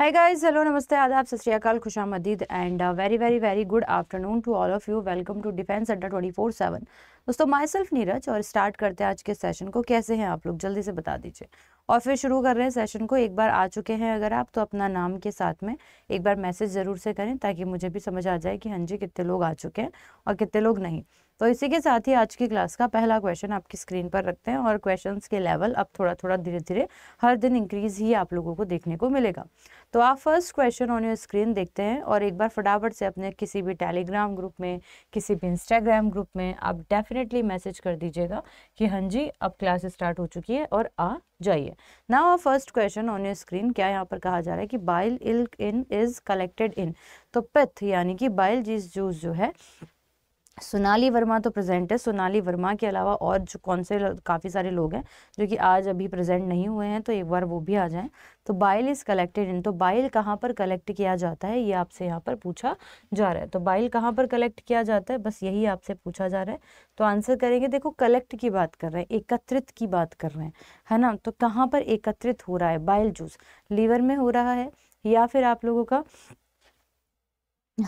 Hi guys hello नमस्ते आदाब सत श्रीकाल खुश आमदीद and very very very good afternoon to all of you welcome to defence Adda twenty four seven दोस्तों माई सेल्फ नीरज और स्टार्ट करते हैं आज के सेशन को कैसे हैं आप लोग जल्दी से बता दीजिए और फिर शुरू कर रहे हैं सेशन को एक बार आ चुके हैं अगर आप तो अपना नाम के साथ में एक बार मैसेज ज़रूर से करें ताकि मुझे भी समझ आ जाए कि हाँ जी कितने लोग आ चुके हैं और कितने लोग नहीं तो इसी के साथ ही आज की क्लास का पहला क्वेश्चन आपकी स्क्रीन पर रखते हैं और क्वेश्चंस के लेवल अब थोड़ा थोड़ा धीरे धीरे हर दिन इंक्रीज ही आप लोगों को देखने को मिलेगा तो आप first question on your screen देखते हैं और एक बार फटाफट से अपने किसी भी टेलीग्राम ग्रुप में किसी भी इंस्टाग्राम ग्रुप में आप डेफिनेटली मैसेज कर दीजिएगा कि हाँ जी अब क्लास स्टार्ट हो चुकी है और आ जाइए now ah first question on your screen क्या यहाँ पर कहा जा रहा है कि बाइल इल्क इन इज कलेक्टेड इन तो पिथ यानी कि बाइल जीस जूस जो है सोनाली वर्मा तो प्रेजेंट है सोनाली वर्मा के अलावा और जो कौन से काफ़ी सारे लोग हैं जो कि आज अभी प्रेजेंट नहीं हुए हैं तो एक बार वो भी आ जाएं तो बाइल इज़ कलेक्टेड इन तो बाइल कहाँ पर कलेक्ट किया जाता है ये आपसे यहाँ पर पूछा जा रहा है तो बाइल कहाँ पर कलेक्ट किया जाता है बस यही आपसे पूछा जा रहा है तो आंसर करेंगे देखो कलेक्ट की बात कर रहे हैं एकत्रित की बात कर रहे हैं है ना तो कहाँ पर एकत्रित हो रहा है बाइल जूस लीवर में हो रहा है या फिर आप लोगों का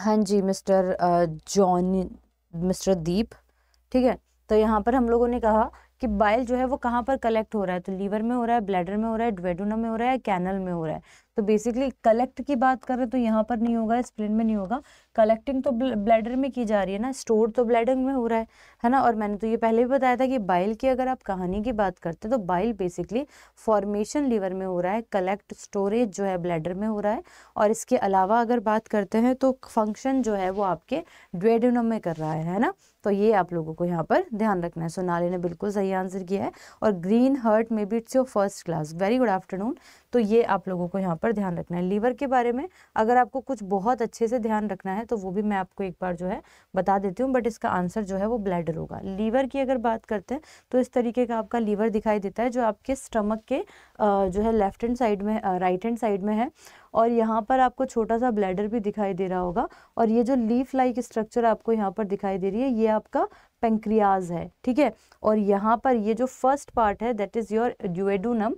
हाँ जी मिस्टर जॉन मिस्टर दीप ठीक है तो यहाँ पर हम लोगों ने कहा कि बाइल जो है वो कहाँ पर कलेक्ट हो रहा है तो लीवर में हो रहा है ब्लैडर में हो रहा है ड्वेडोना में हो रहा है कैनल में हो रहा है तो बेसिकली कलेक्ट की बात कर रहे तो यहाँ पर नहीं होगा स्प्लिन में नहीं होगा कलेक्टिंग तो ब्लैडर में की जा रही है ना स्टोर तो ब्लैडर में हो रहा है है ना और मैंने तो ये पहले भी बताया था कि बाइल की अगर आप कहानी की बात करते हैं तो बाइल बेसिकली फॉर्मेशन लीवर में हो रहा है कलेक्ट स्टोरेज जो है ब्लैडर में हो रहा है और इसके अलावा अगर बात करते हैं तो फंक्शन जो है वो आपके ड्वेडिनम में कर रहा है है ना तो ये आप लोगों को यहाँ पर ध्यान रखना है सोनाली ने बिल्कुल सही आंसर किया है और green heart may be it's your first class very good afternoon तो ये आप लोगों को यहाँ पर ध्यान रखना है लीवर के बारे में अगर आपको कुछ बहुत अच्छे से ध्यान रखना है तो वो भी मैं आपको एक बार जो है बता देती हूँ बट इसका आंसर जो है वो ब्लैडर होगा लीवर की अगर बात करते हैं तो इस तरीके का आपका लीवर दिखाई देता है जो आपके स्टमक के जो है लेफ्ट हैंड साइड में राइट हैंड साइड में है और यहाँ पर आपको छोटा सा ब्लैडर भी दिखाई दे रहा होगा और ये जो लीफ लाइक स्ट्रक्चर आपको यहाँ पर दिखाई दे रही है ये आपका पेंक्रियाज है ठीक है और यहाँ पर ये जो फर्स्ट पार्ट है दैट इज़ योर ड्यूएडूनम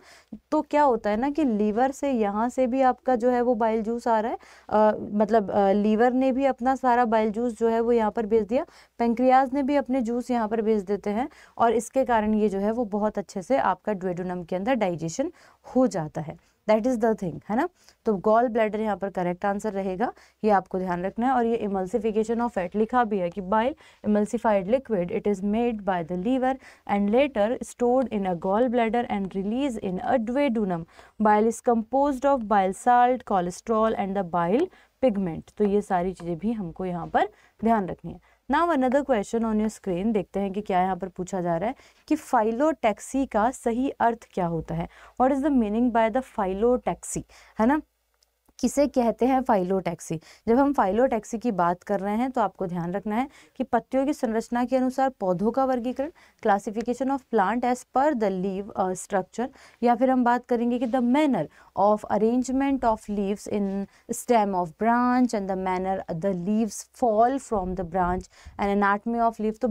तो क्या होता है ना कि लीवर से यहाँ से भी आपका जो है वो बाइल जूस आ रहा है आ, मतलब आ, लीवर ने भी अपना सारा बाइल जूस जो है वो यहाँ पर भेज दिया पेंक्रियाज ने भी अपने जूस यहाँ पर भेज देते हैं और इसके कारण ये जो है वो बहुत अच्छे से आपका ड्यूएडूनम के अंदर डाइजेशन हो जाता है दैट इज़ द थिंग है ना तो गॉल ब्लैडर यहाँ पर करेक्ट आंसर रहेगा ये आपको ध्यान रखना है और ये इमल्सिफिकेशन ऑफ फैट लिखा भी है कि by emulsified liquid it is made by the liver and later stored in a gall bladder and release in a duodenum bile is compose of bile salt cholesterol and the bile pigment तो ये सारी चीज़ें भी हमको यहाँ पर ध्यान रखनी है now another question on your screen देखते हैं कि क्या यहाँ पर पूछा जा रहा है कि फाइलोटैक्सी का सही अर्थ क्या होता है what is the meaning by the phyllotaxy है ना किसे कहते हैं फाइलोटैक्सी जब हम फाइलोटैक्सी की बात कर रहे हैं तो आपको ध्यान रखना है कि पत्तियों की संरचना के अनुसार पौधों का वर्गीकरण classification of plant as per the leaf structure या फिर हम बात करेंगे कि the manner of arrangement of leaves in stem of branch and the manner the leaves fall from the branch and anatomy of leaf तो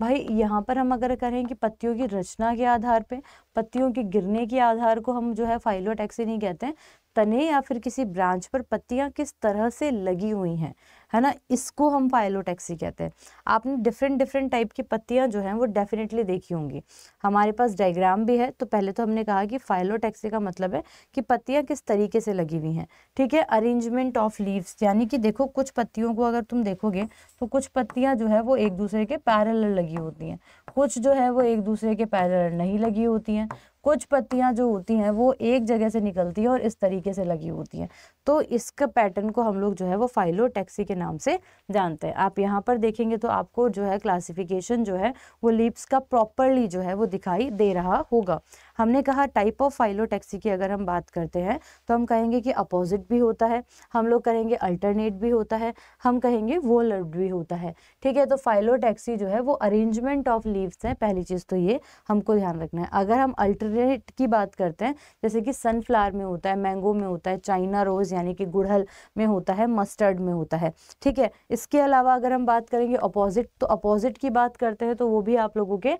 भाई यहाँ पर हम अगर करें कि पत्तियों की रचना के आधार पे पत्तियों के गिरने के आधार को हम जो है फाइलोटैक्सी नहीं कहते हैं तने या फिर किसी ब्रांच पर पत्तियां किस तरह से लगी हुई हैं है ना इसको हम फाइलोटैक्सी कहते हैं आपने डिफरेंट डिफरेंट टाइप की पत्तियां जो हैं वो डेफिनेटली देखी होंगी हमारे पास डायग्राम भी है तो पहले तो हमने कहा कि फाइलोटैक्सी का मतलब है कि पत्तियां किस तरीके से लगी हुई हैं ठीक है अरेंजमेंट ऑफ लीव्स यानी कि देखो कुछ पत्तियों को अगर तुम देखोगे तो कुछ पत्तियाँ जो है वो एक दूसरे के पैरल लगी होती हैं कुछ जो है वो एक दूसरे के पैरल नहीं लगी होती हैं कुछ पत्तियां जो होती हैं वो एक जगह से निकलती है और इस तरीके से लगी होती हैं तो इसका पैटर्न को हम लोग जो है वो टैक्सी के नाम से जानते हैं आप यहाँ पर देखेंगे तो आपको जो है क्लासिफिकेशन जो है वो लीव्स का प्रॉपरली जो है वो दिखाई दे रहा होगा हमने कहा टाइप ऑफ टैक्सी की अगर हम बात करते हैं तो हम कहेंगे कि अपोजिट भी होता है हम लोग कहेंगे अल्टरनेट भी होता है हम कहेंगे वो लर्ड भी होता है ठीक है तो टैक्सी जो है वो अरेंजमेंट ऑफ लीव्स है पहली चीज़ तो ये हमको ध्यान रखना है अगर हम अल्टरनेट की बात करते हैं जैसे कि सनफ्लावर में होता है मैंगो में होता है चाइना रोज़ यानी कि गुड़हल में होता है मस्टर्ड में होता है ठीक है इसके अलावा अगर हम बात करेंगे अपोजिट तो अपोजिट की बात करते हैं तो वो भी आप लोगों के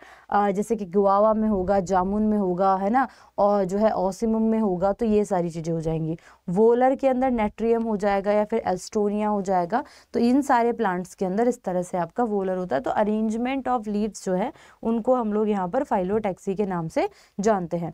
जैसे कि गुआवा में होगा जामुन में होगा है ना और जो है ओसिमम में होगा तो ये सारी चीज़ें हो जाएंगी वोलर के अंदर नेट्रियम हो जाएगा या फिर एल्स्टोनिया हो जाएगा तो इन सारे प्लांट्स के अंदर इस तरह से आपका वोलर होता है तो अरेंजमेंट ऑफ लीव्स जो है उनको हम लोग यहाँ पर फाइलोटैक्सी के नाम से जानते हैं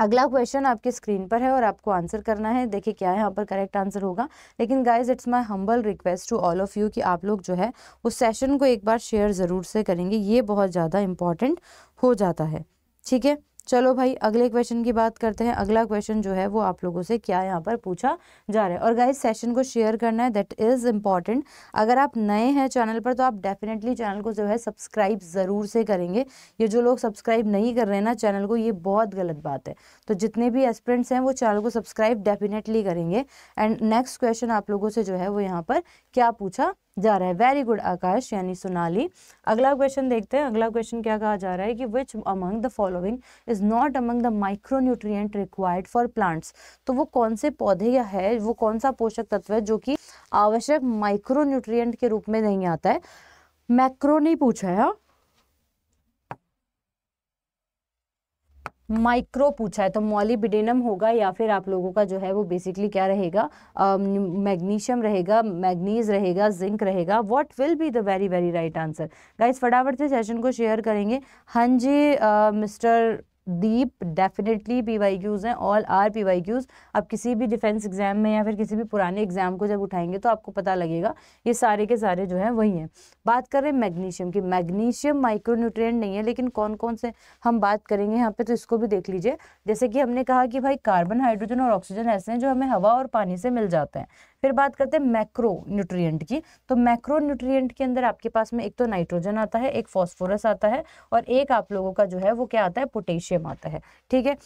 अगला क्वेश्चन आपकी स्क्रीन पर है और आपको आंसर करना है देखिए क्या है यहाँ पर करेक्ट आंसर होगा लेकिन guys it's my humble request to all of you कि आप लोग जो है उस सेशन को एक बार शेयर ज़रूर से करेंगे ये बहुत ज़्यादा इम्पॉर्टेंट हो जाता है ठीक है चलो भाई अगले क्वेश्चन की बात करते हैं अगला क्वेश्चन जो है वो आप लोगों से क्या यहाँ पर पूछा जा रहा है और गाइज सेशन को शेयर करना है दैट इज़ इम्पॉर्टेंट अगर आप नए हैं चैनल पर तो आप डेफिनेटली चैनल को जो है सब्सक्राइब ज़रूर से करेंगे ये जो लोग सब्सक्राइब नहीं कर रहे हैं ना चैनल को ये बहुत गलत बात है तो जितने भी एस्पिरेंट्स हैं वो चैनल को सब्सक्राइब डेफिनेटली करेंगे एंड नेक्स्ट क्वेश्चन आप लोगों से जो है वो यहाँ पर क्या पूछा जा रहा है वेरी गुड आकाश यानी सोनाली अगला क्वेश्चन देखते हैं अगला क्वेश्चन क्या कहा जा रहा है कि which among the following is not among the micro nutrient required for plants तो वो कौन से पौधे या है वो कौन सा पोषक तत्व है जो कि आवश्यक माइक्रो न्यूट्रियट के रूप में नहीं आता है मैक्रो नहीं पूछा है हाँ। माइक्रो पूछा है तो मॉलीबिडेनम होगा या फिर आप लोगों का जो है वो बेसिकली क्या रहेगा मैग्नीशियम रहेगा मैग्नीज रहेगा जिंक रहेगा what will be the very very right answer guys फटाफट से सेशन को शेयर करेंगे हाँ जी mister Deep definitely P Y Qs हैं all are P Y Qs आप किसी भी डिफेंस एग्ज़ाम में या फिर किसी भी पुराने एग्ज़ाम को जब उठाएंगे तो आपको पता लगेगा ये सारे के सारे जो हैं वही हैं बात कर रहे हैं मैग्नीशियम की मैग्नीशियम माइक्रोन्यूट्रिएंट नहीं है लेकिन कौन कौन से हम बात करेंगे यहाँ पे तो इसको भी देख लीजिए जैसे कि हमने कहा कि भाई कार्बन हाइड्रोजन और ऑक्सीजन ऐसे हैं जो हमें हवा और पानी से मिल जाते हैं फिर बात करते हैं मैक्रो न्यूट्रियट की तो मैक्रो न्यूट्रियट के अंदर आपके पास में एक तो नाइट्रोजन आता है एक फॉस्फोरस आता है और एक आप लोगों का जो है वो क्या आता है पोटेशियम आता है ठीक है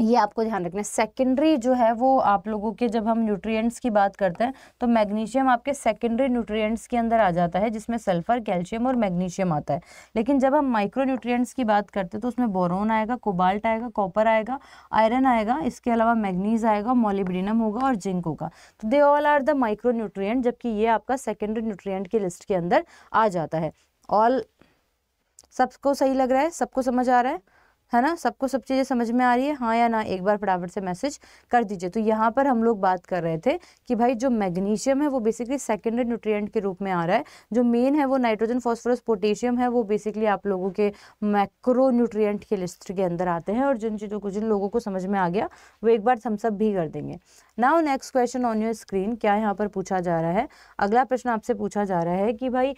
ये आपको ध्यान रखना है सेकेंडरी जो है वो आप लोगों के जब हम न्यूट्रिएंट्स की बात करते हैं तो मैग्नीशियम आपके सेकेंडरी न्यूट्रिएंट्स के अंदर आ जाता है जिसमें सल्फर कैल्शियम और मैग्नीशियम आता है लेकिन जब हम माइक्रो न्यूट्रिएंट्स की बात करते हैं तो उसमें बोरोन आएगा कोबाल्ट आएगा कॉपर आएगा आयरन आएगा इसके अलावा मैगनीज आएगा मोलिब्रीनम होगा और जिंक होगा तो they all are the micro nutrient जबकि ये आपका सेकेंडरी न्यूट्रिय की लिस्ट के अंदर आ जाता है ऑल सबको सही लग रहा है सबको समझ आ रहा है है ना सबको सब चीज़ें समझ में आ रही है हाँ या ना एक बार फटाफट से मैसेज कर दीजिए तो यहाँ पर हम लोग बात कर रहे थे कि भाई जो मैग्नीशियम है वो बेसिकली सेकेंडरी न्यूट्रिएंट के रूप में आ रहा है जो मेन है वो नाइट्रोजन फॉस्फोरस पोटेशियम है वो बेसिकली आप लोगों के मैक्रो न्यूट्रिएंट के लिस्ट के अंदर आते हैं और जिन चीज़ों को जिन लोगों को समझ में आ गया वो एक बार हम सब भी कर देंगे now next question on your screen क्या यहाँ पर पूछा जा रहा है अगला प्रश्न आपसे पूछा जा रहा है कि भाई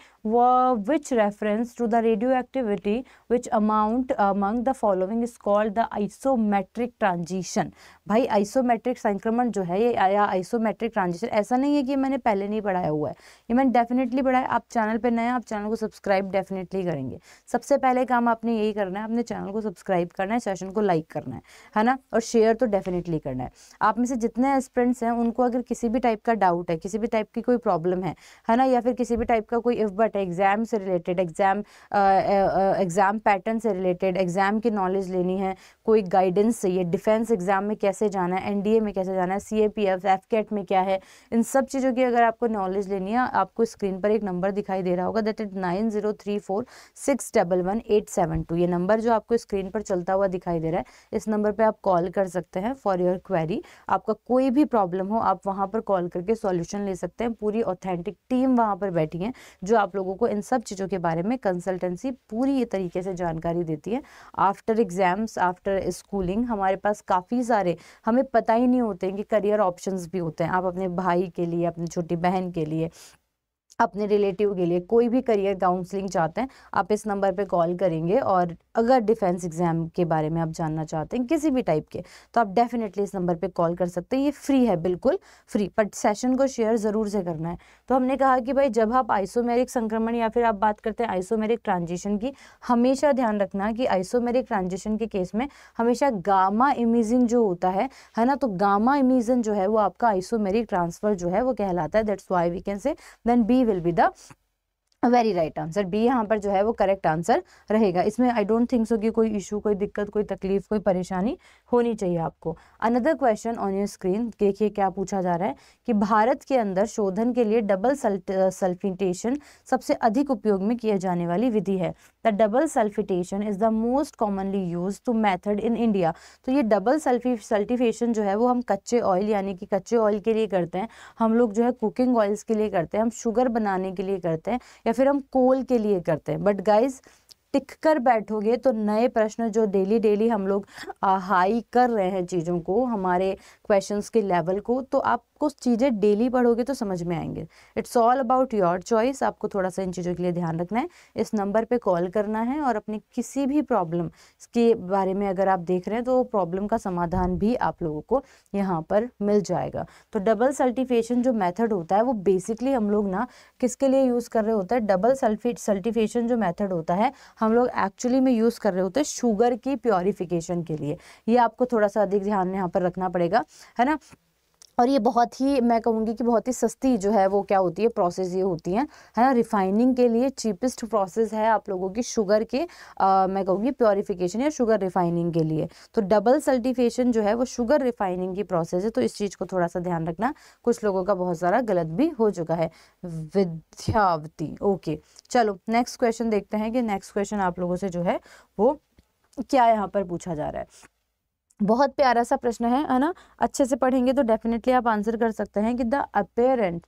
which reference to the radio activity which amount among the follow following is called the isometric transition भाई आइसोमेट्रिक संक्रमण जो है ये या आइसोमेट्रिक ट्रांजिशन ऐसा नहीं है कि मैंने पहले नहीं पढ़ाया हुआ है ये मैंने डेफिनेटली पढ़ाया आप चैनल पर नए आप चैनल को सब्सक्राइब डेफिनेटली करेंगे सबसे पहले काम आपने यही करना है अपने चैनल को सब्सक्राइब करना है सेशन को लाइक करना है है ना और शेयर तो डेफिनेटली करना है आप में से जितने एस्पिरेंट्स हैं उनको अगर किसी भी टाइप का डाउट है किसी भी टाइप की कोई प्रॉब्लम है है ना या फिर किसी भी टाइप का कोई इफ बट है एग्जाम से रिलेटेड एग्जाम एग्जाम पैटर्न से रिलेटेड एग्जाम की नॉलेज नॉलेज लेनी है कोई गाइडेंस चाहिए डिफेंस एग्ज़ाम में कैसे जाना है एनडीए में कैसे जाना है सीएपीएफ ए पी एफ में क्या है इन सब चीज़ों की अगर आपको नॉलेज लेनी है आपको स्क्रीन पर एक नंबर दिखाई दे रहा होगा that is nine zero three four six double one eight seven two ये नंबर जो आपको स्क्रीन पर चलता हुआ दिखाई दे रहा है इस नंबर पर आप कॉल कर सकते हैं फॉर योर क्वेरी आपका कोई भी प्रॉब्लम हो आप वहाँ पर कॉल करके सॉल्यूशन ले सकते हैं पूरी ऑथेंटिक टीम वहाँ पर बैठी है जो आप लोगों को इन सब चीज़ों के बारे में कंसल्टेंसी पूरी तरीके से जानकारी देती है आफ्टर एग्ज़ाम्स आफ्टर स्कूलिंग हमारे पास काफ़ी सारे हमें पता ही नहीं होते हैं कि करियर ऑप्शंस भी होते हैं आप अपने भाई के लिए अपनी छोटी बहन के लिए अपने रिलेटिव के लिए कोई भी करियर काउंसलिंग चाहते हैं आप इस नंबर पे कॉल करेंगे और अगर डिफेंस एग्ज़ाम के बारे में आप जानना चाहते हैं किसी भी टाइप के तो आप डेफिनेटली इस नंबर पे कॉल कर सकते हैं ये फ्री है बिल्कुल फ्री बट सेशन को शेयर ज़रूर से करना है तो हमने कहा कि भाई जब आप आइसोमेरिक संक्रमण या फिर आप बात करते हैं आइसोमेरिक ट्रांजिशन की हमेशा ध्यान रखना कि आइसोमेरिक ट्रांजिशन के केस में हमेशा गामा इमीजिन जो होता है है ना तो गामा इमीजन जो है वो आपका आइसोमेरिक ट्रांसफ़र जो है वो कहलाता है that's why we can say then be will be the very right answer B यहाँ पर जो है वो करेक्ट आंसर रहेगा इसमें आई डोंट थिंक सो कि कोई इशू कोई दिक्कत कोई तकलीफ कोई परेशानी होनी चाहिए आपको another question on your screen देखिए क्या पूछा जा रहा है कि भारत के अंदर शोधन के लिए डबल सल्फिटेशन सबसे अधिक उपयोग में किया जाने वाली विधि है the double sulphitation is the most commonly use to method in India तो ये डबल सल्फी सल्टिफिकेशन जो है वो हम कच्चे ऑयल यानी कि कच्चे ऑयल के लिए करते हैं हम लोग जो है कुकिंग ऑयल्स के लिए करते हैं हम शुगर बनाने के लिए करते हैं या फिर हम कोल के लिए करते हैं बट गाइज टिक कर बैठोगे तो नए प्रश्न जो डेली डेली हम लोग हाई कर रहे हैं चीज़ों को हमारे क्वेश्चंस के लेवल को तो आप आपको चीज़ें डेली पढ़ोगे तो समझ में आएंगे it's all about your choice आपको थोड़ा सा इन चीज़ों के लिए ध्यान रखना है इस नंबर पे कॉल करना है और अपनी किसी भी प्रॉब्लम के बारे में अगर आप देख रहे हैं तो प्रॉब्लम का समाधान भी आप लोगों को यहाँ पर मिल जाएगा तो डबल सल्टिफिकेशन जो मैथड होता है वो बेसिकली हम लोग ना किसके लिए यूज़ कर रहे होते हैं डबल सल्फेट सल्टिफिकेशन जो मैथड होता है हम लोग एक्चुअली में यूज़ कर रहे होते हैं शुगर की प्योरीफिकेशन के लिए ये आपको थोड़ा सा अधिक ध्यान यहाँ पर रखना पड़ेगा है ना और ये बहुत ही मैं कहूँगी कि बहुत ही सस्ती जो है वो क्या होती है प्रोसेस ये होती है है ना रिफाइनिंग के लिए चीपेस्ट प्रोसेस है आप लोगों की शुगर के आ, मैं कहूँगी प्योरीफिकेशन या शुगर रिफाइनिंग के लिए तो डबल सल्टिफिकेशन जो है वो शुगर रिफाइनिंग की प्रोसेस है तो इस चीज़ को थोड़ा सा ध्यान रखना कुछ लोगों का बहुत सारा गलत भी हो चुका है विद्यावती ओके चलो नेक्स्ट क्वेश्चन देखते हैं कि नेक्स्ट क्वेश्चन आप लोगों से जो है वो क्या यहाँ पर पूछा जा रहा है बहुत प्यारा सा प्रश्न है है ना अच्छे से पढ़ेंगे तो डेफिनेटली आप आंसर कर सकते हैं कि the apparent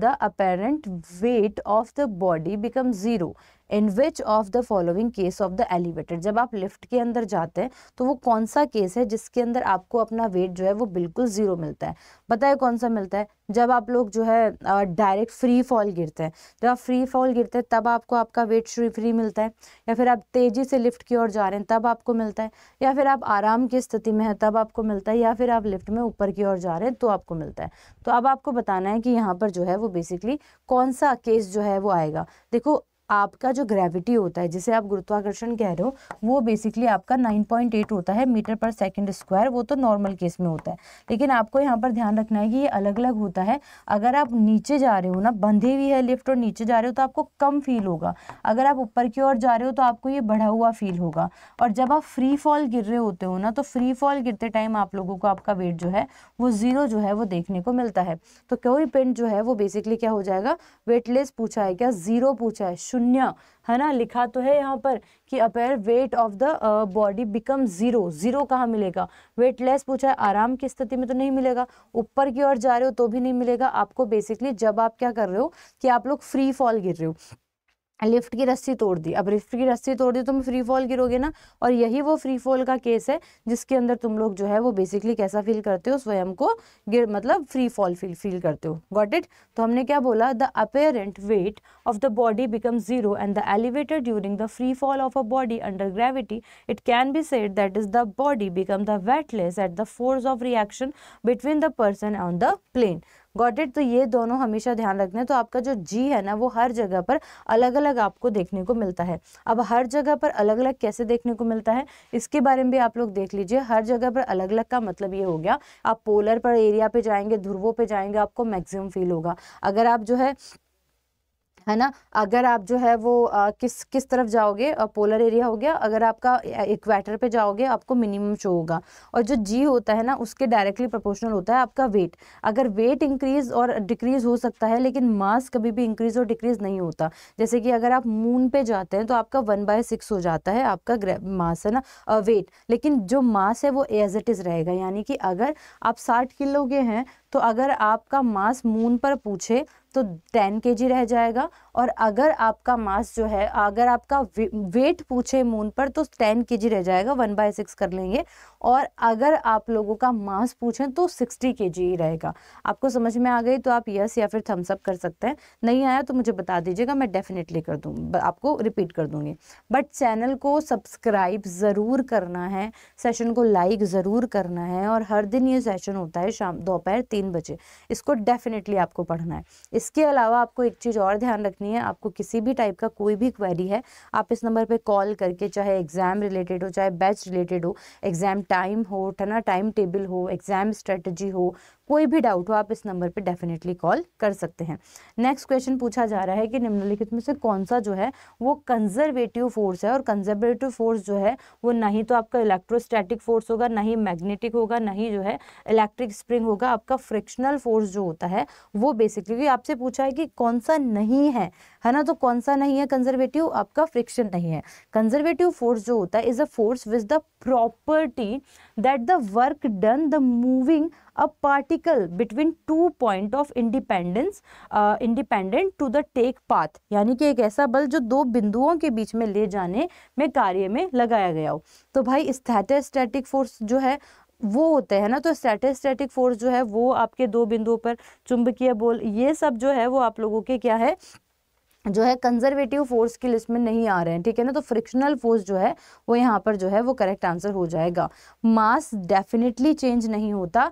the apparent weight of the body become zero in which of the following case of the elevator जब आप लिफ्ट के अंदर जाते हैं तो वो कौन सा केस है जिसके अंदर आपको अपना वेट जो है वो बिल्कुल ज़ीरो मिलता है बताए कौन सा मिलता है जब आप लोग जो है डायरेक्ट फ्री फॉल गिरते हैं जब आप फ्री फॉल गिरते हैं तब आपको आपका वेट फ्री मिलता है या फिर आप तेज़ी से लिफ्ट की ओर जा रहे हैं तब आपको मिलता है या फिर आप आराम की स्थिति में हैं तब आपको मिलता है या फिर आप लिफ्ट में ऊपर की ओर जा रहे हैं तो आपको मिलता है तो अब आपको बताना है कि यहाँ पर जो है वो बेसिकली कौन सा केस जो है वो आएगा देखो आपका जो ग्रेविटी होता है जिसे आप गुरुत्वाकर्षण कह रहे हो वो बेसिकली आपका 9.8 होता है मीटर पर सेकंड स्क्वायर वो तो नॉर्मल केस में होता है लेकिन आपको यहाँ पर ध्यान रखना है कि ये अलग अलग होता है अगर आप नीचे जा रहे हो ना बंधे हुई है लिफ्ट और नीचे जा रहे हो तो आपको कम फील होगा अगर आप ऊपर की ओर जा रहे हो तो आपको ये बढ़ा हुआ फील होगा और जब आप फ्री फॉल गिर रहे होते हो ना तो फ्री फॉल गिरते टाइम आप लोगों को आपका वेट जो है वो ज़ीरो जो है वो देखने को मिलता है तो कोई पेंट जो है वो बेसिकली क्या हो जाएगा वेटलेस पूछा है क्या ज़ीरो पूछा है शून्य है ना लिखा तो है यहाँ पर कि apparent weight of the body become zero zero कहाँ मिलेगा वेट लेस पूछा है आराम की स्थिति में तो नहीं मिलेगा ऊपर की ओर जा रहे हो तो भी नहीं मिलेगा आपको बेसिकली जब आप क्या कर रहे हो कि आप लोग फ्री फॉल गिर रहे हो लिफ्ट की रस्सी तोड़ दी अब लिफ्ट की रस्सी तोड़ दी तो तुम फ्री फॉल गिरोगे ना और यही वो फ्री फॉल का केस है जिसके अंदर तुम लोग जो है वो बेसिकली कैसा फील करते हो स्वयं को गिर मतलब फ्री फॉल फील फील करते हो गॉट इट तो हमने क्या बोला the apparent weight of the body become zero and the elevator during the free fall of a body under gravity it can be said that is the body become the weightless at the force of reaction between the person on the plane got it तो ये दोनों हमेशा ध्यान रखना है तो आपका जो जी है ना वो हर जगह पर अलग अलग आपको देखने को मिलता है अब हर जगह पर अलग अलग कैसे देखने को मिलता है इसके बारे में भी आप लोग देख लीजिए हर जगह पर अलग अलग का मतलब ये हो गया आप पोलर पर एरिया पे जाएंगे ध्रुवों पे जाएंगे आपको मैक्सिमम फील होगा अगर आप जो है है ना अगर आप जो है वो आ, किस किस तरफ जाओगे पोलर एरिया हो गया अगर आपका इक्वेटर पे जाओगे आपको मिनिमम शो होगा और जो जी होता है ना उसके डायरेक्टली प्रोपोर्शनल होता है आपका वेट अगर वेट इंक्रीज और डिक्रीज हो सकता है लेकिन मास कभी भी इंक्रीज और डिक्रीज नहीं होता जैसे कि अगर आप मून पे जाते हैं तो आपका वन बाय सिक्स हो जाता है आपका मास है ना वेट लेकिन जो मास है वो एज इट इज़ रहेगा यानी कि अगर आप साठ किलो के हैं तो अगर आपका मास मून पर पूछे तो टेन के जी रह जाएगा और अगर आपका मास जो है अगर आपका वेट पूछे मून पर तो टेन के रह जाएगा वन बाय सिक्स कर लेंगे और अगर आप लोगों का मास पूछें तो सिक्सटी के ही रहेगा आपको समझ में आ गई तो आप यस या फिर थम्सअप कर सकते हैं नहीं आया तो मुझे बता दीजिएगा मैं डेफिनेटली कर दूँ आपको रिपीट कर दूँगी बट चैनल को सब्सक्राइब ज़रूर करना है सेशन को लाइक ज़रूर करना है और हर दिन ये सेशन होता है शाम दोपहर तीन बजे इसको डेफिनेटली आपको पढ़ना है इसके अलावा आपको एक चीज़ और ध्यान रखनी करनी है आपको किसी भी टाइप का कोई भी क्वेरी है आप इस नंबर पर कॉल करके चाहे एग्ज़ाम रिलेटेड हो चाहे बैच रिलेटेड हो एग्ज़ाम टाइम हो है ना टाइम टेबल हो एग्ज़ाम स्ट्रेटजी हो कोई भी डाउट हो आप इस नंबर पर डेफिनेटली कॉल कर सकते हैं नेक्स्ट क्वेश्चन पूछा जा रहा है कि निम्नलिखित में से कौन सा जो है वो कंजर्वेटिव फोर्स है और कंजर्वेटिव फोर्स जो है वो ना ही तो आपका इलेक्ट्रोस्टैटिक फोर्स होगा ना ही मैग्नेटिक होगा ना ही जो है इलेक्ट्रिक स्प्रिंग होगा आपका फ्रिक्शनल फोर्स जो होता है वो बेसिकली आपसे पूछा है कि कौन सा नहीं है है ना तो कौन सा नहीं है कंजर्वेटिव आपका फ्रिक्शन नहीं है कंजर्वेटिव फोर्स जो होता है is a force which the property that the work done the moving a particle between two point of independence independent to the take path यानी कि एक ऐसा बल जो दो बिंदुओं के बीच में ले जाने में कार्य में लगाया गया हो तो भाई स्टैटिक फोर्स जो है वो होते हैं ना तो स्टैटिस्टैटिक फोर्स जो है वो आपके दो बिंदुओं पर चुंबकीय बोल ये सब जो है वो आप लोगों के क्या है जो है कंजर्वेटिव फोर्स की लिस्ट में नहीं आ रहे हैं ठीक है ना तो फ्रिक्शनल फोर्स जो है वो यहाँ पर जो है वो करेक्ट आंसर हो जाएगा मास डेफिनेटली चेंज नहीं होता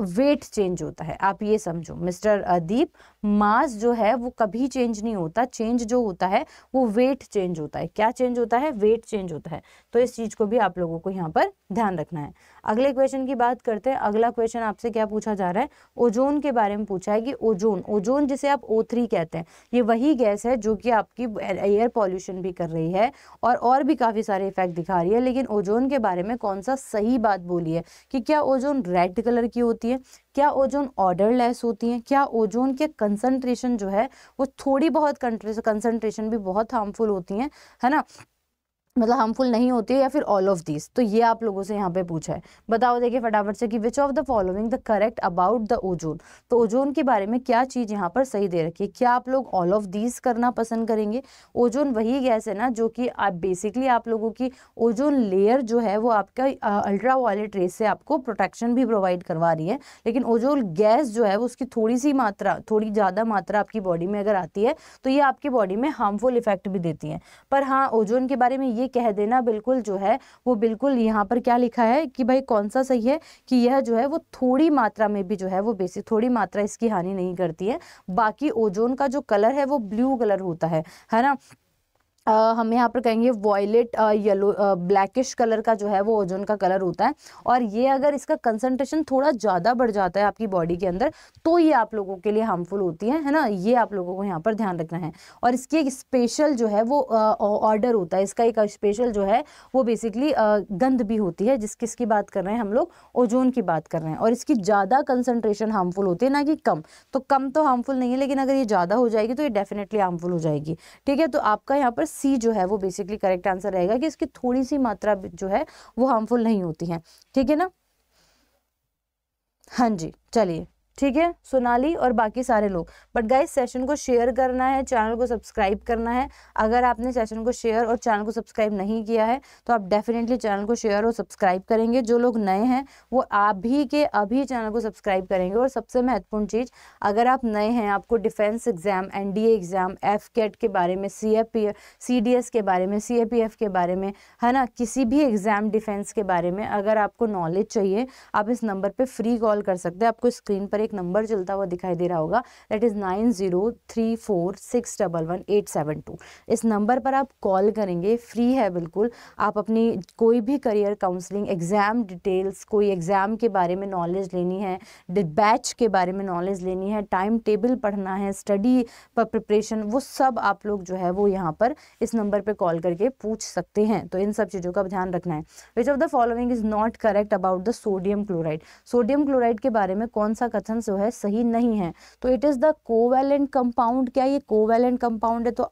वेट चेंज होता है आप ये समझो मिस्टर अदीप मास जो है वो कभी चेंज नहीं होता चेंज जो होता है वो वेट चेंज होता है क्या चेंज होता है वेट चेंज होता है तो इस चीज़ को भी आप लोगों को यहाँ पर ध्यान रखना है अगले क्वेश्चन की बात करते हैं अगला क्वेश्चन आपसे क्या पूछा जा रहा है ओजोन के बारे में पूछा है कि ओजोन ओजोन जिसे आप ओ कहते हैं ये वही गैस है जो कि आपकी एयर पॉल्यूशन भी कर रही है और और भी काफ़ी सारे इफेक्ट दिखा रही है लेकिन ओजोन के बारे में कौन सा सही बात बोली है कि क्या ओजोन रेड कलर की होती होती है क्या ओजोन ऑर्डर लेस होती है क्या ओजोन के कंसनट्रेशन जो है वो थोड़ी बहुत कंसनट्रेशन भी बहुत हार्मफुल होती हैं है ना मतलब हार्मफुल नहीं होती है या फिर ऑल ऑफ दिस तो ये आप लोगों से यहाँ पे पूछा है बताओ देखिए फटाफट से कि which of the following the correct about the ozone तो ओजोन के बारे में क्या चीज़ यहाँ पर सही दे रखी है क्या आप लोग ऑल ऑफ दीज करना पसंद करेंगे ओजोन वही गैस है ना जो कि आप बेसिकली आप लोगों की ओजोन लेयर जो है वो आपका अल्ट्रा वायलेट रेस से आपको प्रोटेक्शन भी प्रोवाइड करवा रही है लेकिन ओजोन गैस जो है वो उसकी थोड़ी सी मात्रा थोड़ी ज़्यादा मात्रा आपकी बॉडी में अगर आती है तो ये आपकी बॉडी में हार्मफुल इफेक्ट भी देती है पर हाँ ओजोन के बारे में ये कह देना बिल्कुल जो है वो बिल्कुल यहाँ पर क्या लिखा है कि भाई कौन सा सही है कि यह जो है वो थोड़ी मात्रा में भी जो है वो बेसिक थोड़ी मात्रा इसकी हानि नहीं करती है बाकी ओजोन का जो कलर है वो ब्लू कलर होता है है ना Uh, हम यहाँ पर कहेंगे वॉयलेट येलो ब्लैकिश कलर का जो है वो ओजोन का कलर होता है और ये अगर इसका कंसंट्रेशन थोड़ा ज़्यादा बढ़ जाता है आपकी बॉडी के अंदर तो ये आप लोगों के लिए हार्मफुल होती है है ना ये आप लोगों को यहाँ पर ध्यान रखना है और इसकी एक स्पेशल जो है वो ऑर्डर uh, होता है इसका एक स्पेशल जो है वो बेसिकली uh, गंध भी होती है जिस किसकी बात कर रहे हैं हम लोग ओजोन की बात कर रहे हैं और इसकी ज़्यादा कंसनट्रेशन हार्मफुल होती है ना कि कम तो कम तो हार्मफुल नहीं है लेकिन अगर ये ज़्यादा हो जाएगी तो ये डेफिनेटली हार्मफुल हो जाएगी ठीक है तो आपका यहाँ पर सी जो है वो बेसिकली करेक्ट आंसर रहेगा कि इसकी थोड़ी सी मात्रा जो है वो हार्मफुल नहीं होती है ठीक है ना हाँ जी चलिए ठीक है सोनाली और बाकी सारे लोग बट गाइस सेशन को शेयर करना है चैनल को सब्सक्राइब करना है अगर आपने सेशन को शेयर और चैनल को सब्सक्राइब नहीं किया है तो आप डेफिनेटली चैनल को शेयर और सब्सक्राइब करेंगे जो लोग नए हैं वो अभी के अभी चैनल को सब्सक्राइब करेंगे और सबसे महत्वपूर्ण चीज़ अगर आप नए हैं आपको defence exam N exam F के बारे में सी एफ के बारे में सी के बारे में है ना किसी भी एग्ज़ाम डिफेंस के बारे में अगर आपको नॉलेज चाहिए आप इस नंबर पर फ्री कॉल कर सकते हैं आपको स्क्रीन पर एक नंबर चलता हुआ दिखाई दे रहा होगा that is nine zero three four six double one eight seven two इस नंबर पर आप कॉल करेंगे फ्री है बिल्कुल आप अपनी कोई भी करियर काउंसलिंग एग्ज़ाम डिटेल्स कोई एग्ज़ाम के बारे में नॉलेज लेनी है बैच के बारे में नॉलेज लेनी है टाइम टेबल पढ़ना है स्टडी पर प्रिपरेशन वो सब आप लोग जो है वो यहाँ पर इस नंबर पर कॉल करके पूछ सकते हैं तो इन सब चीज़ों का ध्यान रखना है which of the following is not correct about the sodium chloride sodium chloride के बारे में कौन सा कथन रिएक्शन जो है सही नहीं तो है तो it is the covalent compound क्या ये कोवेलेंट कंपाउंड है तो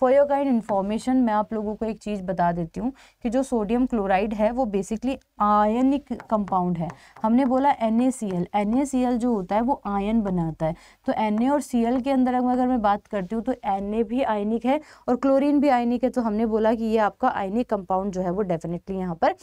फॉर योर गाइड इन्फॉर्मेशन मैं आप लोगों को एक चीज़ बता देती हूँ कि जो सोडियम क्लोराइड है वो बेसिकली आयनिक कंपाउंड है हमने बोला N A C L N A C L जो होता है वो आयन बनाता है तो एन ए और सी एल के अंदर अगर मैं बात करती हूँ तो एन ए भी आयनिक है और क्लोरीन भी आयनिक है तो हमने बोला कि ये आपका आयनिक कंपाउंड जो है वो डेफिनेटली यहाँ पर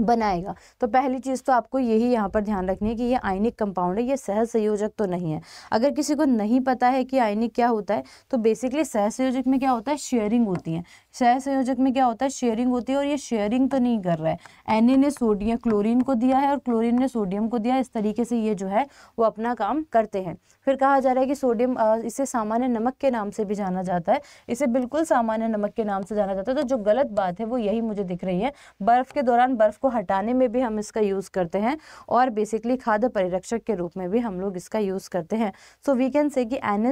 बनाएगा तो पहली चीज़ तो आपको यही यहाँ पर ध्यान रखनी है कि ये आयनिक कंपाउंड है ये सह संयोजक तो नहीं है अगर किसी को नहीं पता है कि आयनिक क्या होता है तो बेसिकली सह संयोजक में क्या होता है शेयरिंग होती है सह संयोजक में क्या होता है शेयरिंग होती है और ये शेयरिंग तो नहीं कर रहा है एन ने सोडियम क्लोरीन को दिया है और क्लोरीन ने सोडियम को दिया इस तरीके से ये जो है वो अपना काम करते हैं फिर कहा जा रहा है कि सोडियम इसे सामान्य नमक के नाम से भी जाना जाता है इसे बिल्कुल सामान्य नमक के नाम से जाना जाता है तो जो गलत बात है वो यही मुझे दिख रही है बर्फ़ के दौरान बर्फ़ को हटाने में भी हम इसका यूज़ करते हैं और बेसिकली खाद्य परिरक्षक के रूप में भी हम लोग इसका यूज़ करते हैं सो वी कैन से कि N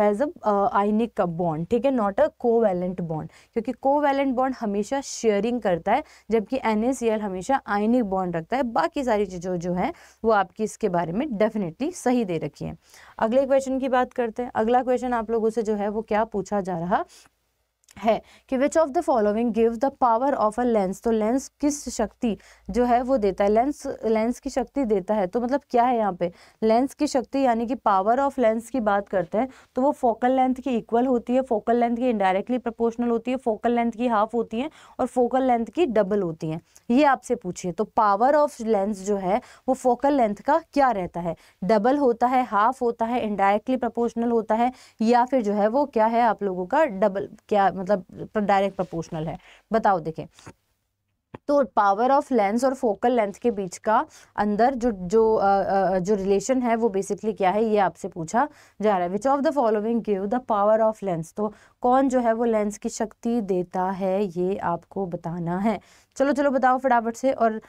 has a ionic bond ठीक है not a coval covalent bond क्योंकि कोवैलेंट बॉन्ड हमेशा शेयरिंग करता है जबकि एन हमेशा आयनिक बॉन्ड रखता है बाकी सारी चीज़ों जो है वो आपकी इसके बारे में डेफिनेटली सही दे रखी है अगले क्वेश्चन की बात करते हैं अगला क्वेश्चन आप लोगों से जो है वो क्या पूछा जा रहा है कि which of the following give the power of a lens तो लेंस किस शक्ति जो है वो देता है लेंस लेंस की शक्ति देता है तो मतलब क्या है यहाँ पे लेंस की शक्ति यानी कि पावर ऑफ लेंस की बात करते हैं तो वो फोकल लेंथ की इक्वल होती है फोकल लेंथ की इनडायरेक्टली प्रोपोर्शनल होती है फोकल लेंथ की हाफ होती है और फोकल लेंथ की डबल होती है ये आपसे पूछिए तो पावर ऑफ लेंस जो है वो फोकल लेंथ का क्या रहता है डबल होता है हाफ होता है इनडायरेक्टली प्रपोर्शनल होता है या फिर जो है वो क्या है आप लोगों का डबल क्या मतलब डायरेक्ट प्रोपोर्शनल है बताओ देखें तो पावर ऑफ लेंस और फोकल लेंथ के बीच का अंदर जो जो आ, आ, जो रिलेशन है वो बेसिकली क्या है ये आपसे पूछा जा रहा है which of the following give the power of lens तो कौन जो है वो लेंस की शक्ति देता है ये आपको बताना है चलो चलो बताओ फटाफट से और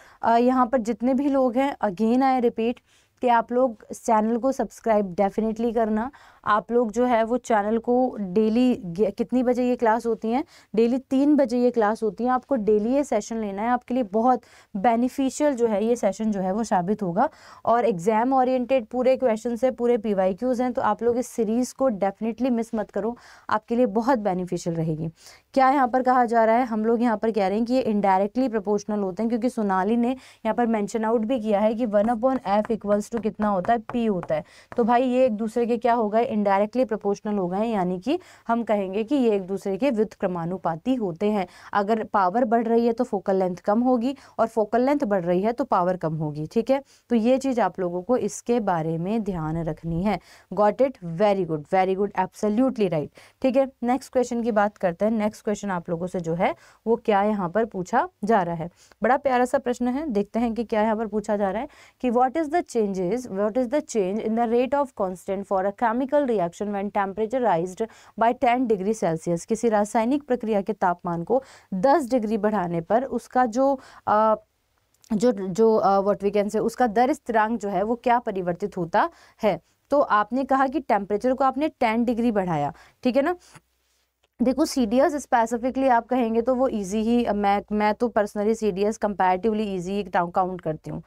यहाँ पर जितने भी लोग हैं अगेन आई रिपीट कि आप लोग चैनल को सब्सक्राइब डेफिनेटली करना आप लोग जो है वो चैनल को डेली कितनी बजे ये क्लास होती हैं डेली तीन बजे ये क्लास होती है आपको डेली ये सेशन लेना है आपके लिए बहुत बेनिफिशियल जो है ये सेशन जो है वो साबित होगा और एग्ज़ाम ओरिएंटेड पूरे क्वेश्चन है पूरे पी हैं तो आप लोग इस सीरीज़ को डेफिनेटली मिस मत करो आपके लिए बहुत बेनिफिशियल रहेगी क्या यहाँ पर कहा जा रहा है हम लोग यहाँ पर कह रहे हैं कि ये इनडायरेक्टली प्रपोर्शनल होते हैं क्योंकि सोनाली ने यहाँ पर मैंशन आउट भी किया है कि one upon F equals to कितना होता है पी होता है तो भाई ये एक दूसरे के क्या होगा इनडायरेक्टली प्रोपोर्शनल हो गए यानी कि हम कहेंगे कि ये एक दूसरे के व्युत क्रमानुपाती होते हैं अगर पावर बढ़ रही है तो फोकल लेंथ कम होगी और फोकल लेंथ बढ़ रही है तो पावर कम होगी ठीक है तो ये चीज़ आप लोगों को इसके बारे में ध्यान रखनी है got it very good very good absolutely right ठीक है नेक्स्ट क्वेश्चन की बात करते हैं नेक्स्ट क्वेश्चन आप लोगों से जो है वो क्या यहाँ पर पूछा जा रहा है बड़ा प्यारा सा प्रश्न है देखते हैं कि क्या यहाँ पर पूछा जा रहा है कि what is the changes what is the change in the rate of constant for a chemical chemical reaction when temperature rise by ten degree Celsius किसी रासायनिक प्रक्रिया के तापमान को दस डिग्री बढ़ाने पर उसका जो आ, जो जो व्हाट वी कैन से उसका दर स्थिरांक जो है वो क्या परिवर्तित होता है तो आपने कहा कि टेम्परेचर को आपने टेन डिग्री बढ़ाया ठीक है ना देखो सी डी एस स्पेसिफिकली आप कहेंगे तो वो इजी ही मैं मैं तो personally C D S comparatively easy count करती हूँ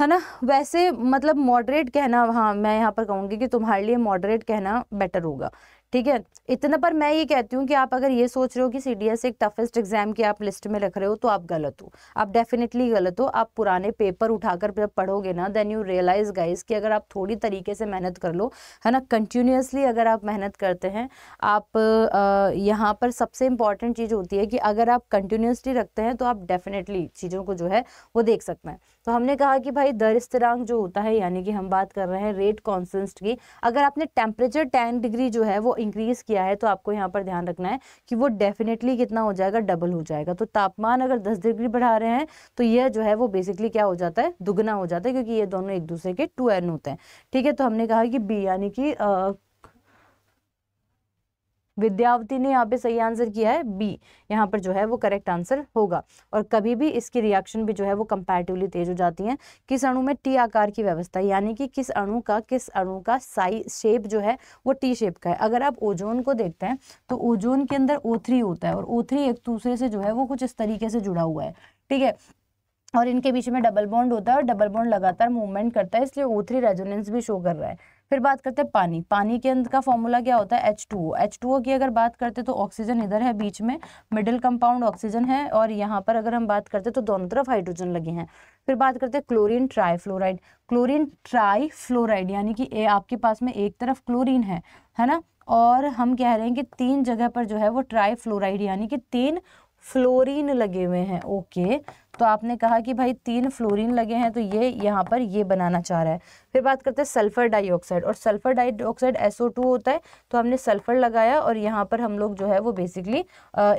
है ना वैसे मतलब मॉडरेट कहना हाँ मैं यहाँ पर कहूँगी कि तुम्हारे लिए मॉडरेट कहना बेटर होगा ठीक है इतना पर मैं ये कहती हूँ कि आप अगर ये सोच रहे हो कि सी एक टफेस्ट एग्जाम की आप लिस्ट में रख रहे हो तो आप गलत हो आप डेफिनेटली गलत हो आप पुराने पेपर उठाकर जब पढ़ोगे ना देन यू रियलाइज गाइज कि अगर आप थोड़ी तरीके से मेहनत कर लो है ना कंटिन्यूसली अगर आप मेहनत करते हैं आप यहाँ पर सबसे इंपॉर्टेंट चीज़ होती है कि अगर आप कंटिन्यूसली रखते हैं तो आप डेफिनेटली चीज़ों को जो है वो देख सकते हैं तो हमने कहा कि भाई दर स्थिरांक जो होता है यानी कि हम बात कर रहे हैं रेट कॉन्सेंस्ट की अगर आपने टेम्परेचर टेन डिग्री जो है वो इंक्रीज़ किया है तो आपको यहाँ पर ध्यान रखना है कि वो डेफिनेटली कितना हो जाएगा डबल हो जाएगा तो तापमान अगर दस डिग्री बढ़ा रहे हैं तो यह जो है वो बेसिकली क्या हो जाता है दुगना हो जाता है क्योंकि ये दोनों एक दूसरे के टू एन होते हैं ठीक है तो हमने कहा कि बी यानी कि विद्यावती ने यहाँ पे सही आंसर किया है बी यहाँ पर जो है वो करेक्ट आंसर होगा और कभी भी इसकी रिएक्शन भी जो है वो कंपेरेटिवली तेज हो जाती है किस अणु में टी आकार की व्यवस्था यानी कि किस अणु का किस अणु का साइज शेप जो है वो टी शेप का है अगर आप ओजोन को देखते हैं तो ओजोन के अंदर ओथरी होता है और ओथरी एक दूसरे से जो है वो कुछ इस तरीके से जुड़ा हुआ है ठीक है और इनके बीच में डबल बॉन्ड होता है और डबल बॉन्ड लगातार मूवमेंट करता है इसलिए ओथरी रेजोनेंस भी शो कर रहा है फिर बात करते हैं पानी पानी के अंदर का फॉर्मूला क्या होता है एच टू एच टू की अगर बात करते तो ऑक्सीजन इधर है बीच में मिडिल कंपाउंड ऑक्सीजन है और यहाँ पर अगर हम बात करते तो दोनों तरफ हाइड्रोजन लगे हैं फिर बात करते हैं क्लोरीन ट्राईफ्लोराइड क्लोरीन ट्राईफ्लोराइड यानी कि ए आपके पास में एक तरफ क्लोरीन है है ना और हम कह रहे हैं कि तीन जगह पर जो है वो ट्राईफ्लोराइड यानी कि तीन फ्लोरीन लगे हुए हैं ओके तो आपने कहा कि भाई तीन फ्लोरीन लगे हैं तो ये यहाँ पर ये बनाना चाह रहा है फिर बात करते हैं सल्फ़र डाइऑक्साइड और सल्फ़र डाइऑक्साइड एसओ टू होता है तो हमने सल्फ़र लगाया और यहाँ पर हम लोग जो है वो बेसिकली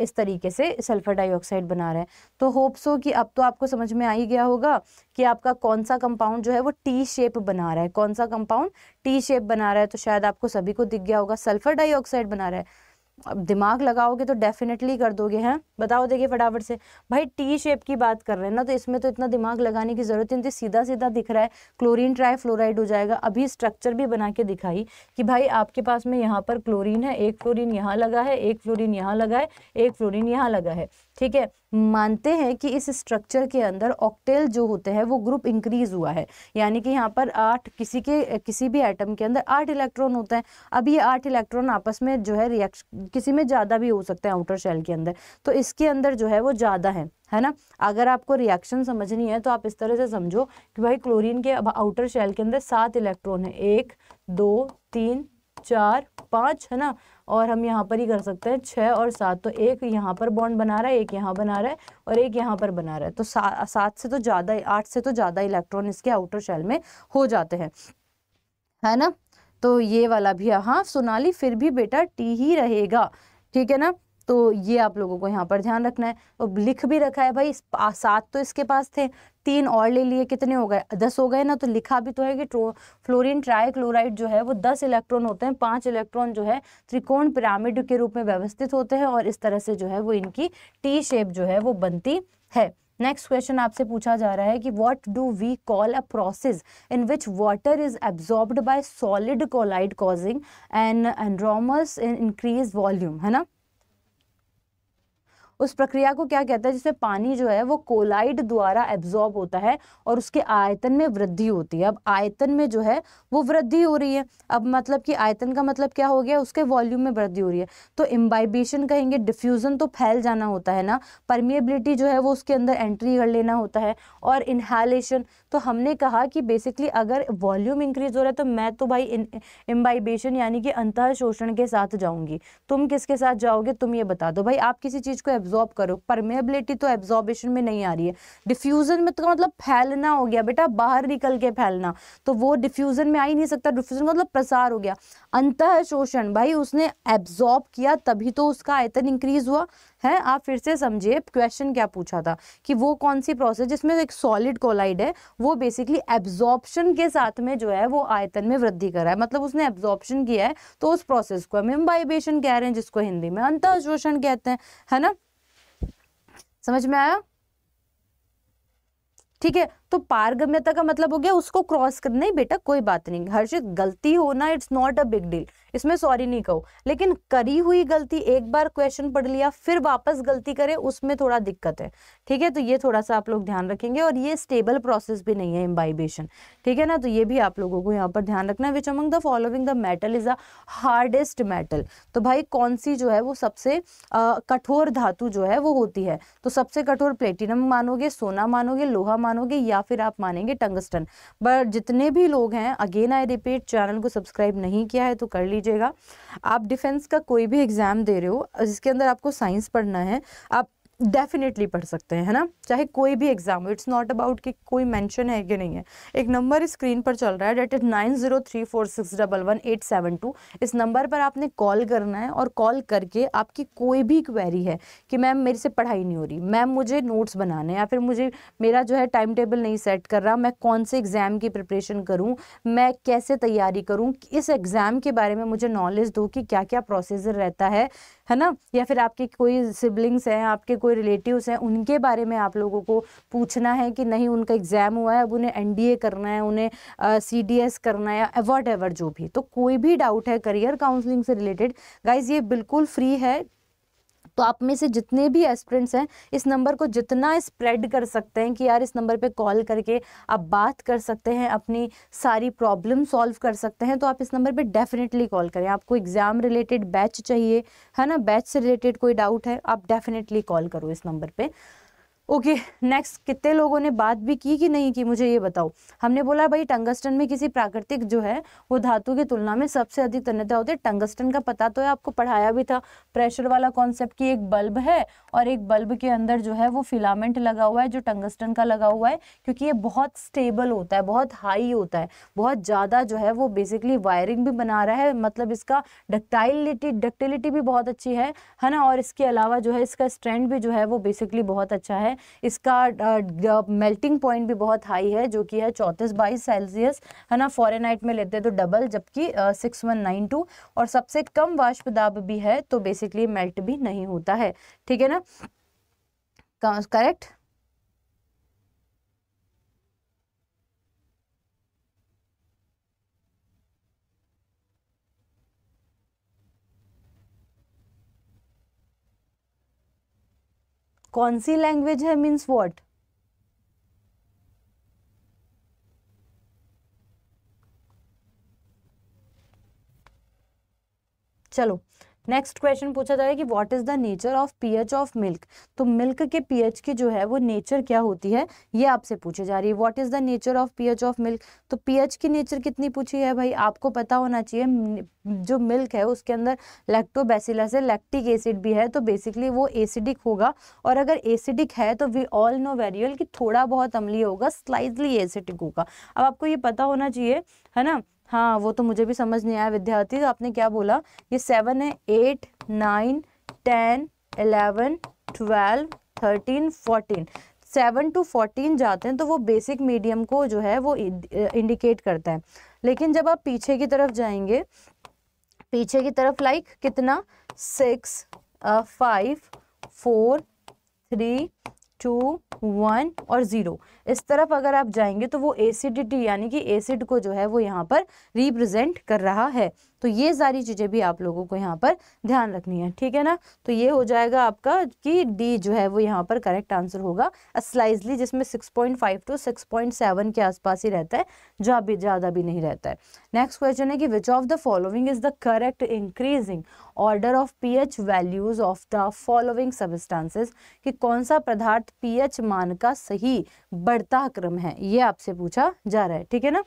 इस तरीके से सल्फ़र डाइऑक्साइड बना रहे हैं तो होप्स हो कि अब तो आपको समझ में आ ही गया होगा कि आपका कौन सा कंपाउंड जो है वो टी शेप बना रहा है कौन सा कंपाउंड टी शेप बना रहा है तो शायद आपको सभी को दिख गया होगा सल्फ़र डाइऑक्साइड बना रहा है अब दिमाग लगाओगे तो डेफिनेटली कर दोगे हैं बताओ देखिए फटाफट से भाई टी शेप की बात कर रहे हैं ना तो इसमें तो इतना दिमाग लगाने की ज़रूरत नहीं सीधा सीधा दिख रहा है क्लोरीन ट्राई फ्लोराइड हो जाएगा अभी स्ट्रक्चर भी बना के दिखाई कि भाई आपके पास में यहाँ पर क्लोरीन है एक फ्लोरिन यहाँ लगा है एक फ्लोरिन यहाँ लगा है एक फ्लोरिन यहाँ लगा है ठीक है मानते हैं कि इस स्ट्रक्चर के अंदर ऑक्टेल जो होते हैं वो ग्रुप इंक्रीज हुआ है यानी कि यहाँ पर आठ किसी के किसी भी एटम के अंदर आठ इलेक्ट्रॉन होते हैं अब ये आठ इलेक्ट्रॉन आपस में जो है रिएक्श किसी में ज़्यादा भी हो सकते हैं आउटर शेल के अंदर तो इसके अंदर जो है वो ज़्यादा है है ना अगर आपको रिएक्शन समझनी है तो आप इस तरह से समझो कि भाई क्लोरीन के आउटर शेल के अंदर सात इलेक्ट्रॉन है एक दो तीन चार पाँच है ना और हम यहाँ पर ही कर सकते हैं छः और सात तो एक यहाँ पर बॉन्ड बना रहा है एक यहाँ बना रहा है और एक यहाँ पर बना रहा है तो सा, सात से तो ज़्यादा आठ से तो ज़्यादा इलेक्ट्रॉन इसके आउटर शेल में हो जाते हैं है ना तो ये वाला भी हाँ सोनाली फिर भी बेटा टी ही रहेगा ठीक है ना तो ये आप लोगों को यहाँ पर ध्यान रखना है और तो लिख भी रखा है भाई सात तो इसके पास थे तीन और ले लिए कितने हो गए दस हो गए ना तो लिखा भी तो है कि फ्लोरीन ट्राइक्लोराइड जो है वो दस इलेक्ट्रॉन होते हैं पांच इलेक्ट्रॉन जो है त्रिकोण पिरामिड के रूप में व्यवस्थित होते हैं और इस तरह से जो है वो इनकी टी शेप जो है वो बनती है नेक्स्ट क्वेश्चन आपसे पूछा जा रहा है कि what do we call a process in which water is absorbed by solid colloid causing and enormous in increase volume है ना उस प्रक्रिया को क्या कहते हैं जिससे पानी जो है वो कोलाइड द्वारा एब्जॉर्ब होता है और उसके आयतन में वृद्धि होती है अब आयतन में जो है वो वृद्धि हो रही है अब मतलब कि आयतन का मतलब क्या हो गया उसके वॉल्यूम में वृद्धि हो रही है तो इम्बाइबेशन कहेंगे डिफ्यूज़न तो फैल जाना होता है ना परमिएबिलिटी जो है वो उसके अंदर एंट्री कर लेना होता है और इन्हालेशन तो हमने कहा कि बेसिकली अगर वॉल्यूम इंक्रीज हो रहा है तो मैं तो भाई इम्बाइबेशन यानी कि अंतः शोषण के साथ जाऊंगी तुम किसके साथ जाओगे तुम ये बता दो भाई आप किसी चीज़ को एब्जॉर्ब करो परमेबिलिटी तो एब्जॉर्बेशन में नहीं आ रही है डिफ्यूज़न में तो मतलब फैलना हो गया बेटा बाहर निकल के फैलना तो वो डिफ्यूज़न में आ ही नहीं सकता डिफ्यूज़न मतलब प्रसार हो गया अंत शोषण भाई उसने एब्जॉर्ब किया तभी तो उसका आयतन इंक्रीज हुआ है आप फिर से समझिए क्वेश्चन क्या पूछा था कि वो कौन सी प्रोसेस जिसमें एक सॉलिड कोलाइड है वो बेसिकली एब्जॉर्प्शन के साथ में जो है वो आयतन में वृद्धि कर रहा है मतलब उसने एब्जॉर्प्शन किया है तो उस प्रोसेस को हम इम्बाइबेशन कह रहे हैं जिसको हिंदी में अंत शोषण कहते हैं है ना समझ में आया ठीक है तो पारगम्यता का मतलब हो गया उसको क्रॉस कर नहीं बेटा कोई बात नहीं हर्षित गलती होना it's not a big deal इसमें सॉरी नहीं कहो लेकिन करी हुई गलती एक बार क्वेश्चन पढ़ लिया फिर वापस गलती करे उसमें थोड़ा दिक्कत है ठीक है तो ये थोड़ा सा आप लोग ध्यान रखेंगे और ये स्टेबल प्रोसेस भी नहीं है इम्बाइबेशन ठीक है ना तो ये भी आप लोगों को यहाँ पर ध्यान रखना है which among the following the metal is a hardest metal तो भाई कौन सी जो है वो सबसे कठोर धातु जो है वो होती है तो सबसे कठोर प्लेटिनम मानोगे सोना मानोगे लोहा मानोगे या या फिर आप मानेंगे टंगस्टन बट जितने भी लोग हैं अगेन आई रिपीट चैनल को सब्सक्राइब नहीं किया है तो कर लीजिएगा आप डिफेंस का कोई भी एग्ज़ाम दे रहे हो जिसके अंदर आपको साइंस पढ़ना है आप डेफिनेटली पढ़ सकते हैं है ना चाहे कोई भी एग्जाम हो इट्स नॉट अबाउट कि कोई मेंशन है कि नहीं है एक नंबर स्क्रीन पर चल रहा है that is nine zero three four six double one eight seven two इस नंबर पर आपने कॉल करना है और कॉल करके आपकी कोई भी क्वेरी है कि मैम मेरे से पढ़ाई नहीं हो रही मैम मुझे नोट्स बनाने या फिर मुझे मेरा जो है टाइम टेबल नहीं सेट कर रहा मैं कौन से एग्ज़ाम की प्रिपरेशन करूँ मैं कैसे तैयारी करूँ इस एग्ज़ाम के बारे में मुझे नॉलेज दो कि क्या क्या प्रोसीजर रहता है है ना या फिर आपके कोई सिबलिंग्स हैं आपके कोई रिलेटिव्स हैं उनके बारे में आप लोगों को पूछना है कि नहीं उनका एग्ज़ाम हुआ है अब उन्हें एन करना है उन्हें सी uh, करना है एवर्ड एवर जो भी तो कोई भी डाउट है करियर काउंसलिंग से रिलेटेड गाइज ये बिल्कुल फ्री है तो आप में से जितने भी एस्परेंट्स हैं इस नंबर को जितना स्प्रेड कर सकते हैं कि यार इस नंबर पे कॉल करके आप बात कर सकते हैं अपनी सारी प्रॉब्लम सॉल्व कर सकते हैं तो आप इस नंबर पे डेफिनेटली कॉल करें आपको एग्ज़ाम रिलेटेड बैच चाहिए है ना बैच से रिलेटेड कोई डाउट है आप डेफिनेटली कॉल करो इस नंबर पर ओके नेक्स्ट कितने लोगों ने बात भी की कि नहीं की मुझे ये बताओ हमने बोला भाई टंगस्टन में किसी प्राकृतिक जो है वो धातु की तुलना में सबसे अधिक तन्यता होती है टंगस्टन का पता तो है आपको पढ़ाया भी था प्रेशर वाला कॉन्सेप्ट कि एक बल्ब है और एक बल्ब के अंदर जो है वो फिलामेंट लगा हुआ है जो टंगस्टन का लगा हुआ है क्योंकि ये बहुत स्टेबल होता है बहुत हाई होता है बहुत ज़्यादा जो है वो बेसिकली वायरिंग भी बना रहा है मतलब इसका डक्टाइलिटी डक्टिलिटी भी बहुत अच्छी है है ना और इसके अलावा जो है इसका स्ट्रेंड भी जो है वो बेसिकली बहुत अच्छा है इसका मेल्टिंग पॉइंट भी बहुत हाई है जो कि है चौंतीस बाईस सेल्सियस है ना फॉरन में लेते हैं तो डबल जबकि सिक्स वन नाइन टू और सबसे कम वाष्प दाब भी है तो बेसिकली मेल्ट भी नहीं होता है ठीक है ना करेक्ट कौन सी लैंग्वेज है मीन्स वॉट चलो नेक्स्ट क्वेश्चन पूछा जाएगा कि what is the nature of pH of milk तो मिल्क के पीएच की जो है वो नेचर क्या होती है ये आपसे पूछी जा रही है what is the nature of pH of milk तो पीएच की नेचर कितनी पूछी है भाई आपको पता होना चाहिए जो मिल्क है उसके अंदर लैक्टोबैसिलस है लैक्टिक एसिड भी है तो बेसिकली वो एसिडिक होगा और अगर एसिडिक है तो we all know very well कि थोड़ा बहुत अम्लीय होगा स्लाइटली एसिडिक होगा अब आपको ये पता होना चाहिए है ना हाँ वो तो मुझे भी समझ नहीं आया विद्यार्थी तो आपने क्या बोला ये सेवन है eight nine ten eleven twelve thirteen fourteen seven to fourteen जाते हैं तो वो बेसिक मीडियम को जो है वो इंडिकेट करता है लेकिन जब आप पीछे की तरफ जाएंगे पीछे की तरफ लाइक like, कितना six five four three two one और ज़ीरो इस तरफ अगर आप जाएंगे तो वो एसिडिटी यानी कि एसिड को जो है वो यहाँ पर रिप्रेजेंट कर रहा है तो ये सारी चीज़ें भी आप लोगों को यहाँ पर ध्यान रखनी है ठीक है ना तो ये हो जाएगा आपका कि डी जो है वो यहाँ पर करेक्ट आंसर होगा स्लाइजली जिसमें 6.5 टू 6.7 के आसपास ही रहता है जहाँ भी ज़्यादा भी नहीं रहता है नेक्स्ट क्वेश्चन है कि which of the following is the correct increasing order of H values of the following substances कि कौन सा पदार्थ पीएच मान का सही बढ़ता क्रम है ये आपसे पूछा जा रहा है ठीक है ना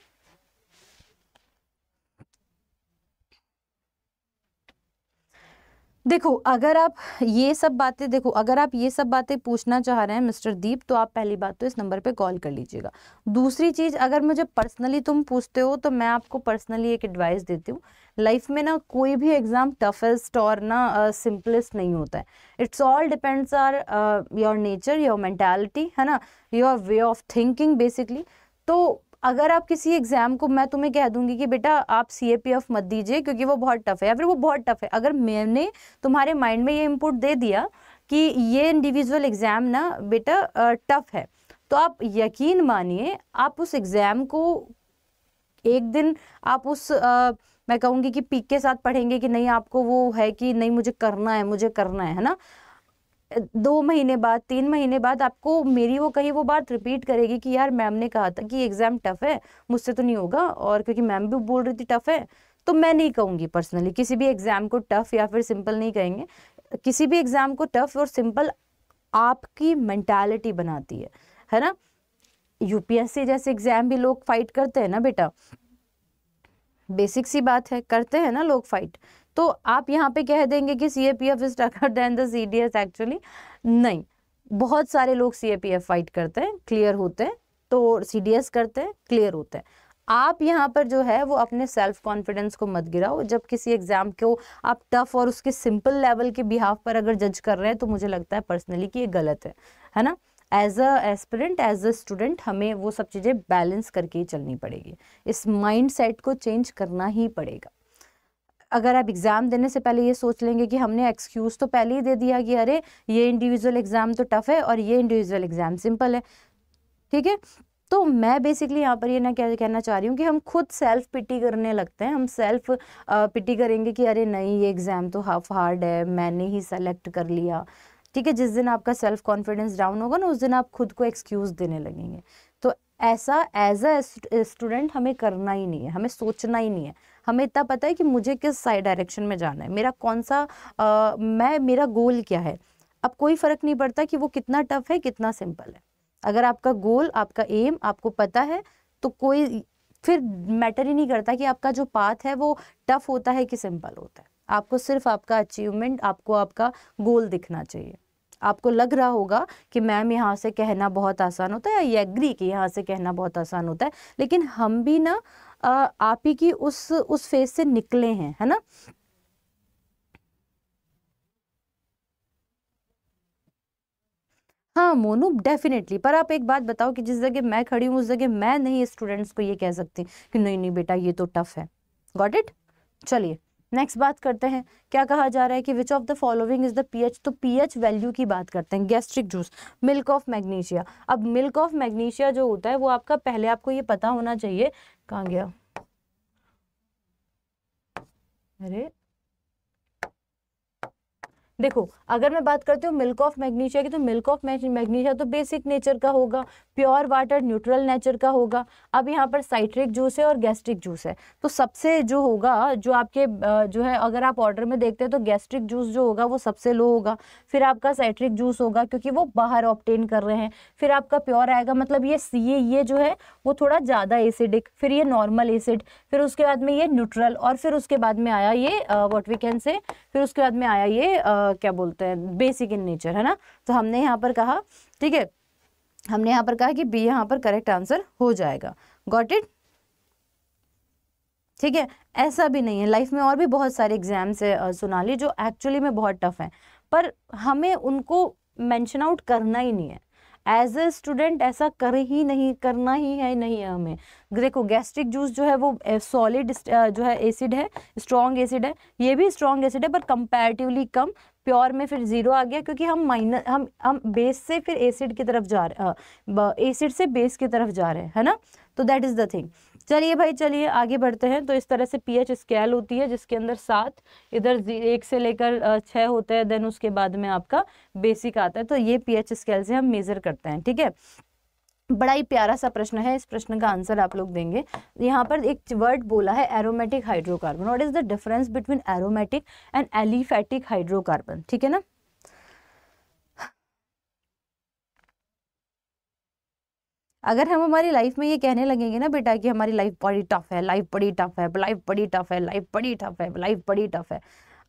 देखो अगर आप ये सब बातें देखो अगर आप ये सब बातें पूछना चाह रहे हैं मिस्टर दीप तो आप पहली बात तो इस नंबर पे कॉल कर लीजिएगा दूसरी चीज़ अगर मुझे पर्सनली तुम पूछते हो तो मैं आपको पर्सनली एक एडवाइस देती हूँ लाइफ में ना कोई भी एग्ज़ाम टफेस्ट और ना सिंपलेस्ट uh, नहीं होता है it's all depends are your nature your mentality है ना your way of thinking basically तो अगर आप किसी एग्ज़ाम को मैं तुम्हें कह दूंगी कि बेटा आप सी ए पी एफ मत दीजिए क्योंकि वो बहुत टफ है या फिर वो बहुत टफ है अगर मैंने तुम्हारे माइंड में ये इनपुट दे दिया कि ये इंडिविजुअल एग्ज़ाम ना बेटा टफ है तो आप यकीन मानिए आप उस एग्ज़ाम को एक दिन आप उस आ, मैं कहूंगी कि पीक के साथ पढ़ेंगे कि नहीं आपको वो है कि नहीं मुझे करना है मुझे करना है है ना दो महीने बाद तीन महीने बाद आपको मेरी वो कही वो बात रिपीट करेगी कि यार मैम ने कहा था कि एग्ज़ाम टफ़ है मुझसे तो नहीं होगा और क्योंकि मैम भी बोल रही थी टफ़ है तो मैं नहीं कहूँगी पर्सनली किसी भी एग्ज़ाम को टफ़ या फिर सिंपल नहीं कहेंगे किसी भी एग्ज़ाम को टफ़ और सिंपल आपकी मैंटेलिटी बनाती है है ना यूपीएससी जैसे एग्ज़ाम भी लोग फाइट करते हैं ना बेटा बेसिक सी बात है करते हैं ना लोग फाइट तो आप यहाँ पे कह देंगे कि C A P F is tougher than the C D S actually नहीं बहुत सारे लोग C A P F fight करते हैं क्लियर होते हैं तो सी डी एस करते हैं क्लियर होते हैं आप यहाँ पर जो है वो अपने सेल्फ कॉन्फिडेंस को मत गिराओ जब किसी एग्जाम को आप टफ और उसके सिंपल लेवल के बिहाव पर अगर जज कर रहे हैं तो मुझे लगता है पर्सनली कि ये गलत है है ना as a aspirant as a student हमें वो सब चीज़ें बैलेंस करके ही चलनी पड़ेगी इस माइंड सेट को चेंज करना ही पड़ेगा अगर आप एग्ज़ाम देने से पहले ये सोच लेंगे कि हमने एक्सक्यूज़ तो पहले ही दे दिया कि अरे ये इंडिविजुअल एग्ज़ाम तो टफ़ है और ये इंडिविजुअल एग्ज़ाम सिंपल है ठीक है तो मैं बेसिकली यहाँ पर ये ना क्या कहना चाह रही हूँ कि हम खुद सेल्फ पिटी करने लगते हैं हम सेल्फ पिटी करेंगे कि अरे नहीं ये एग्ज़ाम तो हाफ हार्ड है मैंने ही सेलेक्ट कर लिया ठीक है जिस दिन आपका सेल्फ कॉन्फिडेंस डाउन होगा ना उस दिन आप खुद को एक्सक्यूज़ देने लगेंगे तो ऐसा एज अ स्टूडेंट हमें करना ही नहीं है हमें सोचना ही नहीं है हमें इतना पता है कि मुझे किस साइड डायरेक्शन में जाना है मेरा कौन सा आ, मैं मेरा गोल क्या है अब कोई फ़र्क नहीं पड़ता कि वो कितना टफ है कितना सिंपल है अगर आपका गोल आपका एम आपको पता है तो कोई फिर मैटर ही नहीं करता कि आपका जो पाथ है वो टफ होता है कि सिंपल होता है आपको सिर्फ आपका अचीवमेंट आपको आपका गोल दिखना चाहिए आपको लग रहा होगा कि मैम यहाँ से कहना बहुत आसान होता है या ये एग्री कि यहाँ से कहना बहुत आसान होता है लेकिन हम भी ना आप ही की उस उस फेज से निकले हैं है ना हाँ मोनू डेफिनेटली पर आप एक बात बताओ कि जिस जगह मैं खड़ी हूँ उस जगह मैं नहीं स्टूडेंट्स को ये कह सकती कि नहीं नहीं बेटा ये तो टफ है गॉट इट चलिए नेक्स्ट बात करते हैं क्या कहा जा रहा है कि which of the following is the pH तो पीएच वैल्यू की बात करते हैं gastric juice milk of magnesia अब मिल्क ऑफ मैग्नीशिया जो होता है वो आपका पहले आपको ये पता होना चाहिए कहाँ गया अरे देखो अगर मैं बात करती हूँ मिल्क ऑफ मैग्नीशिया की तो मिल्क ऑफ मैग्नीशिया तो बेसिक नेचर का होगा प्योर वाटर न्यूट्रल नेचर का होगा अब यहाँ पर साइट्रिक जूस है और गैस्ट्रिक जूस है तो सबसे जो होगा जो आपके जो है अगर आप ऑर्डर में देखते हैं तो गैस्ट्रिक जूस जो होगा वो सबसे लो होगा फिर आपका साइट्रिक जूस होगा क्योंकि वो बाहर ऑप्टेन कर रहे हैं फिर आपका प्योर आएगा मतलब ये सी ये जो है वो थोड़ा ज़्यादा एसिडिक फिर ये नॉर्मल एसिड फिर उसके बाद में ये न्यूट्रल और फिर उसके बाद में आया ये वॉट वी कैन से फिर उसके बाद में आया ये आ, क्या बोलते हैं बेसिक इन नेचर है ना तो हमने यहाँ पर कहा ठीक है हमने यहाँ पर कहा कि बी यहाँ पर करेक्ट आंसर हो जाएगा गॉट इट ठीक है ऐसा भी नहीं है लाइफ में और भी बहुत सारे एग्जाम्स है सोनाली जो एक्चुअली में बहुत टफ हैं पर हमें उनको मैंशन आउट करना ही नहीं है एज ए स्टूडेंट ऐसा कर ही नहीं करना ही है नहीं है हमें देखो गैस्ट्रिक जूस जो है वो सॉलिड जो है एसिड है स्ट्रॉन्ग एसिड है ये भी स्ट्रॉन्ग एसिड है पर कंपेरेटिवली कम प्योर में फिर जीरो आ गया क्योंकि हम माइनस हम हम बेस से फिर एसिड की तरफ जा रहे एसिड से बेस की तरफ जा रहे हैं है ना तो दैट इज़ द थिंग चलिए भाई चलिए आगे बढ़ते हैं तो इस तरह से पीएच स्केल होती है जिसके अंदर सात इधर एक से लेकर छः होते हैं देन उसके बाद में आपका बेसिक आता है तो ये पीएच स्केल से हम मेजर करते हैं ठीक है बड़ा ही प्यारा सा प्रश्न है इस प्रश्न का आंसर आप लोग देंगे यहाँ पर एक वर्ड बोला है aromatic hydrocarbon what is the difference between aromatic and aliphatic hydrocarbon ठीक है ना अगर हम हमारी लाइफ में ये कहने लगेंगे ना बेटा कि हमारी लाइफ बड़ी टफ है लाइफ बड़ी टफ है लाइफ बड़ी टफ है लाइफ बड़ी टफ है लाइफ बड़ी टफ है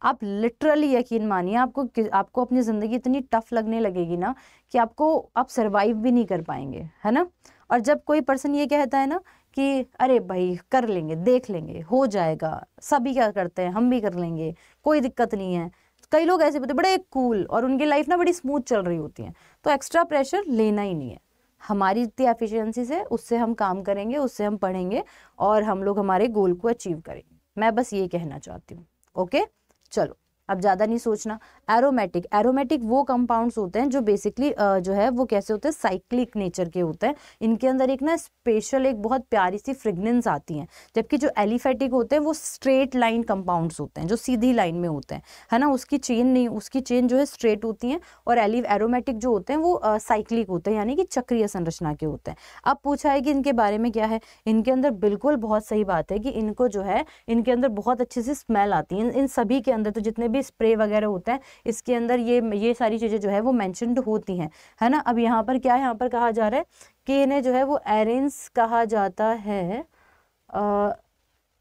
आप लिटरली यकीन मानिए आपको आपको अपनी ज़िंदगी इतनी टफ लगने लगेगी ना कि आपको आप सर्वाइव भी नहीं कर पाएंगे है ना और जब कोई पर्सन ये कहता है ना कि अरे भाई कर लेंगे देख लेंगे हो जाएगा सभी क्या करते हैं हम भी कर लेंगे कोई दिक्कत नहीं है कई लोग ऐसे होते बड़े कूल और उनकी लाइफ ना बड़ी स्मूथ चल रही होती है तो एक्स्ट्रा प्रेशर लेना ही नहीं है हमारी जितनी एफिशिएंसी से उससे हम काम करेंगे उससे हम पढ़ेंगे और हम लोग हमारे गोल को अचीव करेंगे मैं बस ये कहना चाहती हूँ ओके चलो अब ज़्यादा नहीं सोचना एरोमेटिक एरोमेटिक वो कंपाउंड्स होते हैं जो बेसिकली जो है वो कैसे होते हैं साइक्लिक नेचर के होते हैं इनके अंदर एक ना स्पेशल एक बहुत प्यारी सी फ्रेगनेंस आती है जबकि जो एलिफेटिक होते हैं वो स्ट्रेट लाइन कंपाउंड्स होते हैं जो सीधी लाइन में होते हैं है ना उसकी चेन नहीं उसकी चेन जो है स्ट्रेट होती है और एलि एरोमेटिक जो होते हैं वो साइक्लिक होते हैं यानी कि चक्रिय संरचना के होते हैं अब पूछा है कि इनके बारे में क्या है इनके अंदर बिल्कुल बहुत सही बात है कि इनको जो है इनके अंदर बहुत अच्छे से स्मेल आती है इन सभी के अंदर तो जितने भी स्प्रे वगैरह होता है इसके अंदर ये ये सारी चीज़ें जो है वो मैंशनड होती हैं है ना अब यहाँ पर क्या यहाँ पर कहा जा रहा है कि इन्हें जो है वो एरेंस कहा जाता है आ,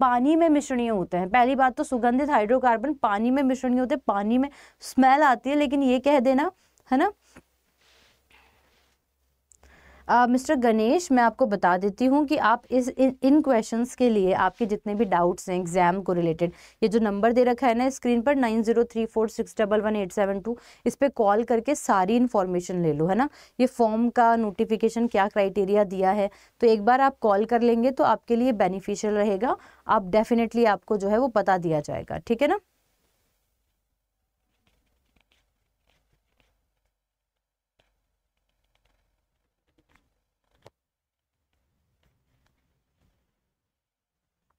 पानी में मिश्रणीय होते हैं पहली बात तो सुगंधित हाइड्रोकार्बन पानी में मिश्रणीय होते हैं पानी में स्मेल आती है लेकिन ये कह देना है ना मिस्टर गणेश मैं आपको बता देती हूँ कि आप इस इन क्वेश्चन के लिए आपके जितने भी डाउट्स हैं एग्जाम को रिलेटेड ये जो नंबर दे रखा है ना स्क्रीन पर nine zero three four six double one eight seven two इस पर कॉल करके सारी इन्फॉर्मेशन ले लो है ना ये फॉर्म का नोटिफिकेशन क्या क्राइटेरिया दिया है तो एक बार आप कॉल कर लेंगे तो आपके लिए बेनिफिशियल रहेगा आप डेफिनेटली आपको जो है वो पता दिया जाएगा ठीक है ना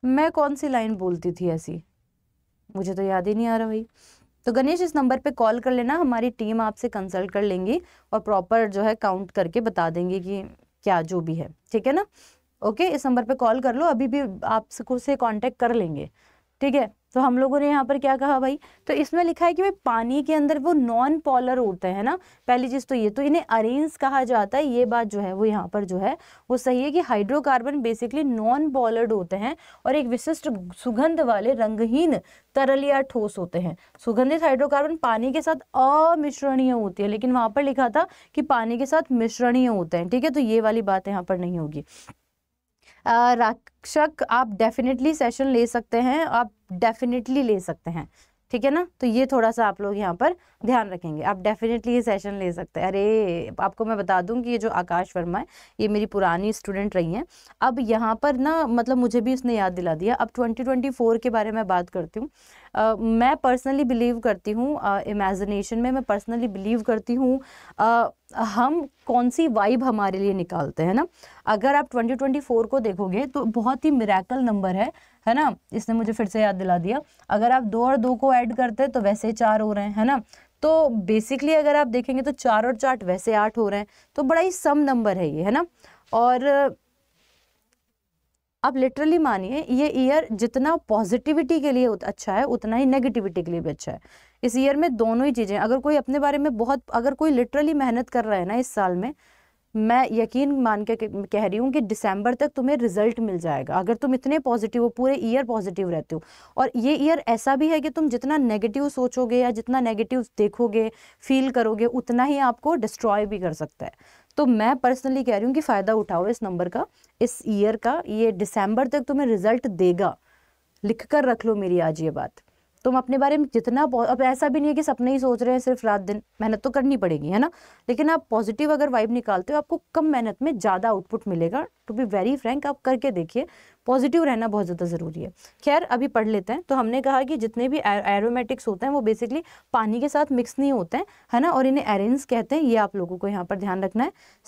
मैं कौन सी लाइन बोलती थी ऐसी मुझे तो याद ही नहीं आ रहा भाई तो गणेश इस नंबर पे कॉल कर लेना हमारी टीम आपसे कंसल्ट कर लेंगी और प्रॉपर जो है काउंट करके बता देंगे कि क्या जो भी है ठीक है ना ओके इस नंबर पे कॉल कर लो अभी भी आपसे से कांटेक्ट कर लेंगे ठीक है तो हम लोगों ने यहाँ पर क्या कहा भाई तो इसमें लिखा है कि भाई पानी के अंदर वो नॉन पॉलर होते हैं ना पहली चीज़ तो ये तो इन्हें अरेन्स कहा जाता है ये बात जो है वो यहाँ पर जो है वो सही है कि हाइड्रोकार्बन बेसिकली नॉन पॉलर्ड होते हैं और एक विशिष्ट सुगंध वाले रंगहीन तरल या ठोस होते हैं सुगंधित हाइड्रोकार्बन पानी के साथ अमिश्रणीय होती है लेकिन वहाँ पर लिखा था कि पानी के साथ मिश्रणीय होते हैं ठीक है तो ये वाली बात यहाँ पर नहीं होगी रक्षक आप डेफिनेटली सेशन ले सकते हैं आप डेफिनेटली ले सकते हैं ठीक है ना तो ये थोड़ा सा आप लोग यहाँ पर ध्यान रखेंगे आप डेफिनेटली ये सेशन ले सकते हैं अरे आपको मैं बता दूं कि ये जो आकाश वर्मा है ये मेरी पुरानी स्टूडेंट रही हैं अब यहाँ पर ना मतलब मुझे भी उसने याद दिला दिया अब 2024 के बारे में बात करती हूँ मैं पर्सनली बिलीव करती हूँ इमेजिनेशन में मैं पर्सनली बिलीव करती हूँ हम कौन सी वाइब हमारे लिए निकालते हैं ना अगर आप 2024 को देखोगे तो बहुत ही मिराकल नंबर है है ना इसने मुझे फिर से याद दिला दिया अगर आप दो और दो को ऐड करते हैं तो वैसे चार हो रहे हैं है ना तो बेसिकली अगर आप देखेंगे तो चार और चार्ट वैसे आठ हो रहे हैं तो बड़ा ही सम नंबर है ये है ना और आप लिटरली मानिए ये ईयर जितना पॉजिटिविटी के लिए अच्छा है उतना ही नेगेटिविटी के लिए भी अच्छा है इस ईयर में दोनों ही चीज़ें अगर कोई अपने बारे में बहुत अगर कोई लिटरली मेहनत कर रहा है ना इस साल में मैं यकीन मान के कह रही हूँ कि दिसंबर तक तुम्हें रिजल्ट मिल जाएगा अगर तुम इतने पॉजिटिव हो पूरे ईयर पॉजिटिव रहते हो और ये ईयर ऐसा भी है कि तुम जितना नेगेटिव सोचोगे या जितना नेगेटिव देखोगे फील करोगे उतना ही आपको डिस्ट्रॉय भी कर सकता है तो मैं पर्सनली कह रही हूँ कि फ़ायदा उठाओ इस नंबर का इस ईयर का ये दिसंबर तक तुम्हें रिजल्ट देगा लिख कर रख लो मेरी आज ये बात तुम अपने बारे में जितना अब ऐसा भी नहीं है कि सपने ही सोच रहे हैं सिर्फ रात दिन मेहनत तो करनी पड़ेगी है ना लेकिन आप पॉजिटिव अगर वाइब निकालते हो आपको कम मेहनत में ज़्यादा आउटपुट मिलेगा टू बी वेरी फ्रैंक आप करके देखिए पॉजिटिव रहना बहुत ज़्यादा ज़रूरी है खैर अभी पढ़ लेते हैं तो हमने कहा कि जितने भी एरोमेटिक्स होते हैं वो बेसिकली पानी के साथ मिक्स नहीं होते हैं है ना और इन्हें एरेंस कहते हैं ये आप लोगों को यहाँ पर ध्यान रखना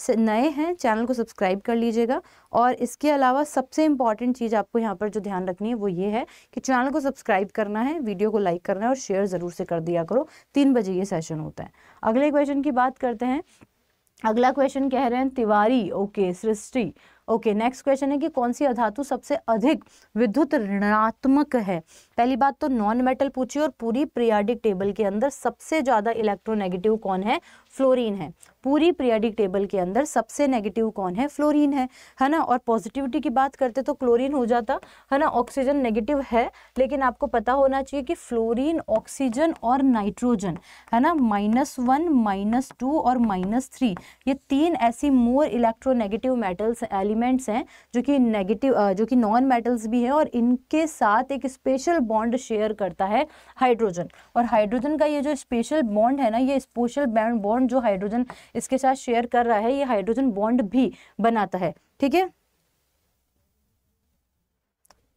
है नए हैं चैनल को सब्सक्राइब कर लीजिएगा और इसके अलावा सबसे इंपॉर्टेंट चीज़ आपको यहाँ पर जो ध्यान रखनी है वो ये है कि चैनल को सब्सक्राइब करना है वीडियो को लाइक करना है और शेयर ज़रूर से कर दिया करो तीन बजे ये सेशन होता है अगले क्वेश्चन की बात करते हैं अगला क्वेश्चन कह रहे हैं Tiwari okay Srishti okay next question है कि कौन सी अधातु सबसे अधिक विद्युत ऋणात्मक है पहली बात तो नॉन मेटल पूछिए और पूरी प्रियाडिक टेबल के अंदर सबसे ज़्यादा इलेक्ट्रोनेगेटिव कौन है फ्लोरीन है पूरी प्रियाडिक टेबल के अंदर सबसे नेगेटिव कौन है फ्लोरीन है है ना और पॉजिटिविटी की बात करते तो क्लोरीन हो जाता है ना ऑक्सीजन नेगेटिव है लेकिन आपको पता होना चाहिए कि फ्लोरीन ऑक्सीजन और नाइट्रोजन है ना माइनस वन माइनस टू और माइनस थ्री ये तीन ऐसी मोर इलेक्ट्रोनेगेटिव मेटल्स एलिमेंट्स हैं जो कि नेगेटिव जो कि नॉन मेटल्स भी हैं और इनके साथ एक स्पेशल बॉन्ड शेयर करता है हाइड्रोजन और हाइड्रोजन का ये जो स्पेशल बॉन्ड है ना ये स्पेशल बैंड बॉन्ड जो हाइड्रोजन इसके साथ शेयर कर रहा है ये हाइड्रोजन बॉन्ड भी बनाता है ठीक है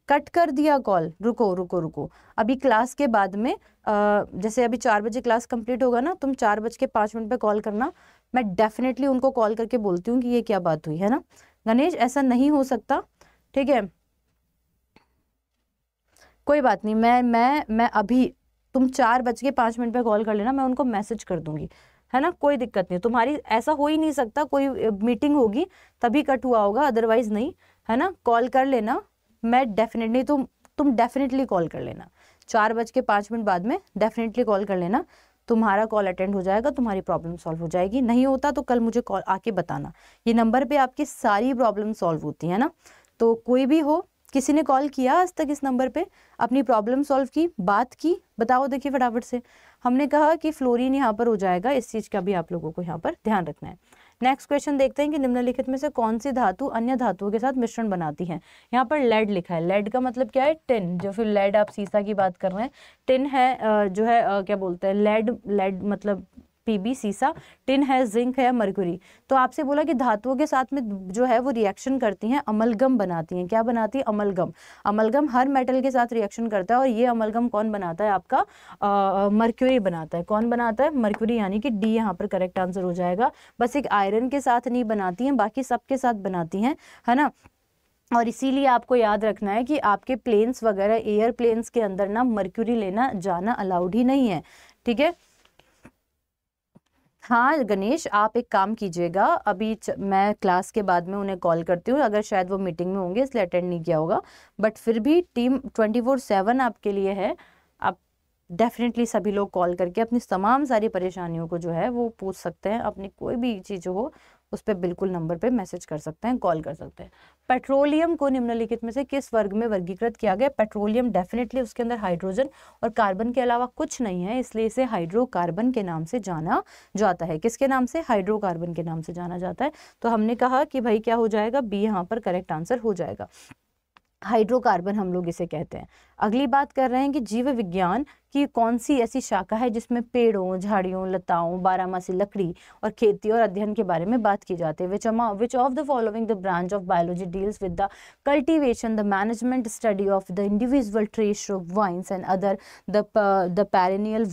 कट कर दिया कॉल रुको रुको रुको अभी क्लास के बाद में आ, जैसे अभी चार बजे क्लास कंप्लीट होगा ना तुम चार बज के पाँच मिनट पे कॉल करना मैं डेफिनेटली उनको कॉल करके बोलती हूँ कि ये क्या बात हुई है ना गणेश ऐसा नहीं हो सकता ठीक है कोई बात नहीं मैं मैं मैं अभी तुम चार बज के पाँच मिनट पे कॉल कर लेना मैं उनको मैसेज कर दूंगी है ना कोई दिक्कत नहीं तुम्हारी ऐसा हो ही नहीं सकता कोई मीटिंग होगी तभी कट हुआ होगा अदरवाइज नहीं है ना कॉल कर लेना मैं डेफिनेटली तो तुम तुम डेफिनेटली कॉल कर लेना चार बज के पाँच मिनट बाद में डेफिनेटली कॉल कर लेना तुम्हारा कॉल अटेंड हो जाएगा तुम्हारी प्रॉब्लम सॉल्व हो जाएगी नहीं होता तो कल मुझे कॉल आके बताना ये नंबर पे आपकी सारी प्रॉब्लम सॉल्व होती है ना तो कोई भी हो किसी ने कॉल किया आज तक इस नंबर पे अपनी प्रॉब्लम सॉल्व की बात की बताओ देखिए फटाफट से हमने कहा कि फ्लोरीन यहाँ पर हो जाएगा इस चीज़ का भी आप लोगों को यहाँ पर ध्यान रखना है नेक्स्ट क्वेश्चन देखते हैं कि निम्नलिखित में से कौन सी धातु अन्य धातुओं के साथ मिश्रण बनाती है यहाँ पर लेड लिखा है लेड का मतलब क्या है टिन जो फिर लेड आप सीसा की बात कर रहे हैं टिन है जो है क्या बोलते हैं लेड लेड मतलब पीबी सीसा टिन है जिंक है मरकुरी तो आपसे बोला कि धातुओं के साथ में जो है वो रिएक्शन करती हैं अमलगम बनाती हैं क्या बनाती है अमलगम अमलगम हर मेटल के साथ रिएक्शन करता है और ये अमलगम कौन बनाता है आपका आ, बनाता है कौन बनाता है मर्क्यूरी यानी कि डी यहाँ पर करेक्ट आंसर हो जाएगा बस एक आयरन के साथ नहीं बनाती हैं बाकी सबके साथ बनाती हैं है ना और इसीलिए आपको याद रखना है कि आपके प्लेन्स वगैरह एयर प्लेन्स के अंदर ना मर्क्यूरी लेना जाना अलाउड ही नहीं है ठीक है हाँ गणेश आप एक काम कीजिएगा अभी मैं क्लास के बाद में उन्हें कॉल करती हूँ अगर शायद वो मीटिंग में होंगे इसलिए अटेंड नहीं किया होगा बट फिर भी टीम ट्वेंटी फोर सेवन आपके लिए है आप डेफिनेटली सभी लोग कॉल करके अपनी तमाम सारी परेशानियों को जो है वो पूछ सकते हैं अपनी कोई भी चीज़ हो उस पर बिल्कुल नंबर पे मैसेज कर सकते हैं कॉल कर सकते हैं पेट्रोलियम को निम्नलिखित में से किस वर्ग में वर्गीकृत किया गया पेट्रोलियम डेफिनेटली उसके अंदर हाइड्रोजन और कार्बन के अलावा कुछ नहीं है इसलिए इसे हाइड्रोकार्बन के नाम से जाना जाता है किसके नाम से हाइड्रोकार्बन के नाम से जाना जाता है तो हमने कहा कि भाई क्या हो जाएगा बी यहाँ पर करेक्ट आंसर हो जाएगा हाइड्रोकार्बन हम लोग इसे कहते हैं अगली बात कर रहे हैं कि जीव विज्ञान कि कौन सी ऐसी शाखा है जिसमें पेड़ों झाड़ियों लताओं बारामासी लकड़ी और खेती और अध्ययन के बारे में बात की जाती है विच अमा which of the following the branch of biology deals with the cultivation the management study of the individual tree shrub vines and other the the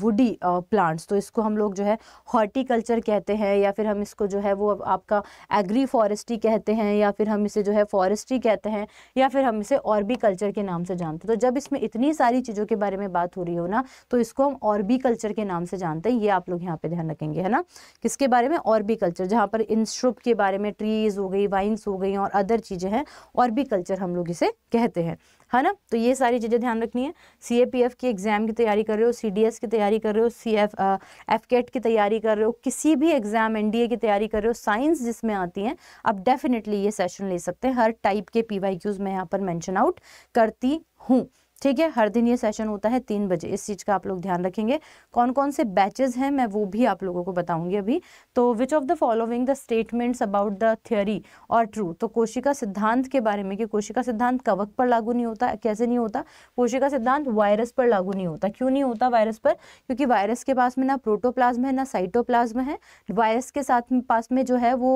woody plants तो इसको हम लोग जो है हॉर्टिकल्चर कहते हैं या फिर हम इसको जो है वो आपका एग्री फॉरेस्ट्री कहते हैं या फिर हम इसे जो है फॉरेस्ट्री कहते हैं या फिर हम इसे और भी कल्चर के नाम से जानते हैं तो जब इसमें इतनी सारी चीज़ों के बारे में बात हो रही हो ना तो इसको हम ऑर्बी कल्चर के नाम से जानते हैं ये आप लोग यहाँ पे ध्यान रखेंगे है ना किसके बारे में ऑर्बी कल्चर जहाँ पर इन श्रुप के बारे में ट्रीज हो गई वाइन्स हो गई और अदर चीज़ें हैं ऑर्बी कल्चर हम लोग इसे कहते हैं है ना तो ये सारी चीज़ें ध्यान रखनी है सी ए पी एफ की एग्ज़ाम की तैयारी कर रहे हो सी डी एस की तैयारी कर रहे हो सी एफ एफ कैट की तैयारी कर रहे हो किसी भी एग्ज़ाम एन डी ए की तैयारी कर रहे हो साइंस जिसमें आती हैं आप डेफिनेटली ये सेशन ले सकते हैं हर टाइप के पी वाई क्यूज़ मैं यहाँ पर मैंशन आउट करती हूँ ठीक है हर दिन ये सेशन होता है तीन बजे इस चीज़ का आप लोग ध्यान रखेंगे कौन कौन से बैचेज हैं मैं वो भी आप लोगों को बताऊंगी अभी तो which of the following the statements about the theory are true तो कोशिका सिद्धांत के बारे में कि कोशिका सिद्धांत कवक पर लागू नहीं होता कैसे नहीं होता कोशिका सिद्धांत वायरस पर लागू नहीं होता क्यों नहीं होता वायरस पर क्योंकि वायरस के पास में ना प्रोटोप्लाज्म है ना साइटोप्लाज्म है वायरस के साथ पास में जो है वो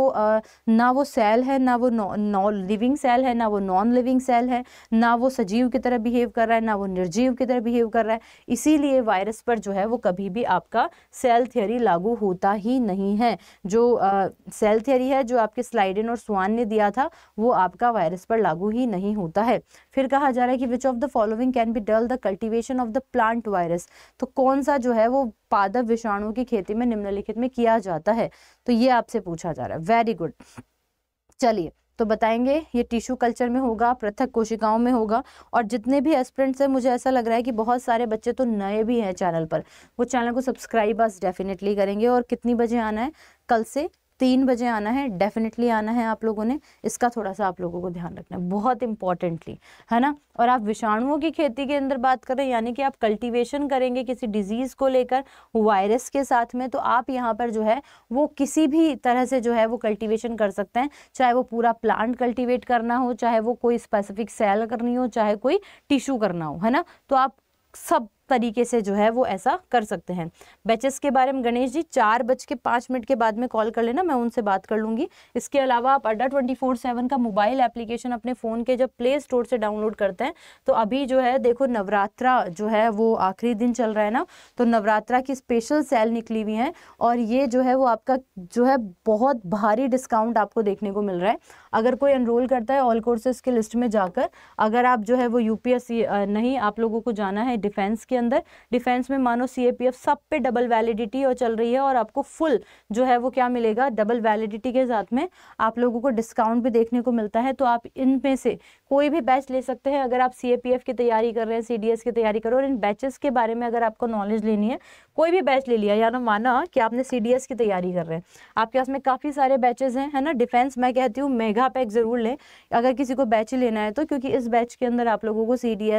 ना वो सेल है ना वो लिविंग सेल है ना वो नॉन लिविंग सेल है ना वो सजीव की तरह बिहेव कर रहा है ना वो निर्जीव की तरह बिहेव कर रहा है इसीलिए वायरस पर जो है वो कभी भी आपका सेल थियरी लागू होता ही नहीं है जो सेल uh, थियरी है जो आपके स्लाइडन और स्वान ने दिया था वो आपका वायरस पर लागू ही नहीं होता है फिर कहा जा रहा है कि which of the following can be dull the cultivation of the plant virus तो कौन सा जो है वो पादप विषाणु की खेती में निम्नलिखित में किया जाता है तो ये आपसे पूछा जा रहा है वेरी गुड चलिए तो बताएंगे ये टिश्यू कल्चर में होगा पृथक कोशिकाओं में होगा और जितने भी एस्परेंट्स हैं मुझे ऐसा लग रहा है कि बहुत सारे बच्चे तो नए भी हैं चैनल पर वो चैनल को सब्सक्राइब बस डेफिनेटली करेंगे और कितनी बजे आना है कल से तीन बजे आना है डेफिनेटली आना है आप लोगों ने इसका थोड़ा सा आप लोगों को ध्यान रखना है बहुत इंपॉर्टेंटली है ना और आप विषाणुओं की खेती के अंदर बात कर रहे हैं यानी कि आप कल्टीवेशन करेंगे किसी डिजीज़ को लेकर वायरस के साथ में तो आप यहाँ पर जो है वो किसी भी तरह से जो है वो कल्टिवेशन कर सकते हैं चाहे वो पूरा प्लांट कल्टिवेट करना हो चाहे वो कोई स्पेसिफिक सेल करनी हो चाहे कोई टिश्यू करना हो है ना तो आप सब तरीके से जो है वो ऐसा कर सकते हैं बैचेस के बारे में गणेश जी चार बज के पाँच मिनट के बाद में कॉल कर लेना मैं उनसे बात कर लूँगी इसके अलावा आप अड्डा ट्वेंटी फोर सेवन का मोबाइल एप्लीकेशन अपने फ़ोन के जब प्ले स्टोर से डाउनलोड करते हैं तो अभी जो है देखो नवरात्रा जो है वो आखिरी दिन चल रहा है ना तो नवरात्रा की स्पेशल सेल निकली हुई हैं और ये जो है वो आपका जो है बहुत भारी डिस्काउंट आपको देखने को मिल रहा है अगर कोई एनरोल करता है ऑल कोर्सेज के लिस्ट में जाकर अगर आप जो है वो यूपीएससी नहीं आप लोगों को जाना है डिफेंस के अंदर डिफेंस में मानो सी सब पे डबल वैलिडिटी और चल रही है और आपको फुल जो है वो क्या मिलेगा डबल वैलिडिटी के साथ में आप लोगों को डिस्काउंट भी देखने को मिलता है तो आप इनमें से कोई भी बैच ले सकते हैं अगर आप सी की तैयारी कर रहे हैं सी की तैयारी करो और इन बैचेस के बारे में अगर आपको नॉलेज लेनी है कोई भी बैच ले लिया या ना माना कि आपने सी की तैयारी कर रहे हैं आपके पास में काफ़ी सारे बैचेज हैं है ना डिफेंस मैं कहती हूँ मेगा पैक ज़रूर लें अगर किसी को बैच लेना है तो क्योंकि इस बैच के अंदर आप लोगों को सी डी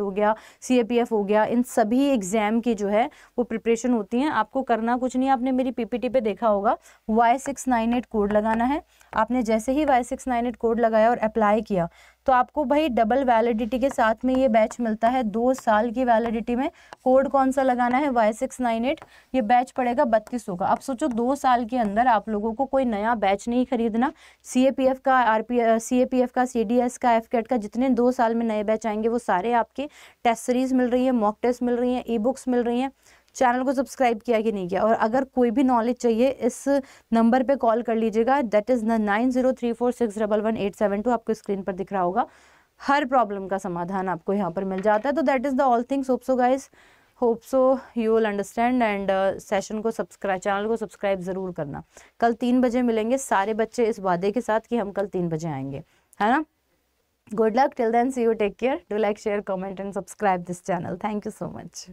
हो गया सी हो गया इन सभी एग्ज़ाम की जो है वो प्रिपरेशन होती है आपको करना कुछ नहीं आपने मेरी पीपीटी पे देखा होगा Y six nine eight code लगाना है आपने जैसे ही Y six nine eight code लगाया और अप्लाई किया तो आपको भाई डबल वैलिडिटी के साथ में ये बैच मिलता है दो साल की वैलिडिटी में कोड कौन सा लगाना है वाई सिक्स नाइन एट ये बैच पड़ेगा बत्तीस का आप सोचो दो साल के अंदर आप लोगों को कोई नया बैच नहीं खरीदना सी ए पी एफ का R P C A P F का सी डी एस का एफ कैट का जितने दो साल में नए बैच आएंगे वो सारे आपके टेस्ट सीरीज़ मिल रही है मॉक टेस्ट मिल रही हैं ई बुक्स मिल रही हैं चैनल को सब्सक्राइब किया कि नहीं किया और अगर कोई भी नॉलेज चाहिए इस नंबर पर कॉल कर लीजिएगा that is nine zero three four six double one eight seven two आपको स्क्रीन पर दिख रहा होगा हर प्रॉब्लम का समाधान आपको यहाँ पर मिल जाता है तो that is the all things hope so guys hope so you will understand and session को सब्सक्राइब चैनल को सब्सक्राइब ज़रूर करना कल तीन बजे मिलेंगे सारे बच्चे इस वादे के साथ कि हम कल तीन बजे आएंगे है ना good luck till then see you take care do like share comment and subscribe this channel thank you so much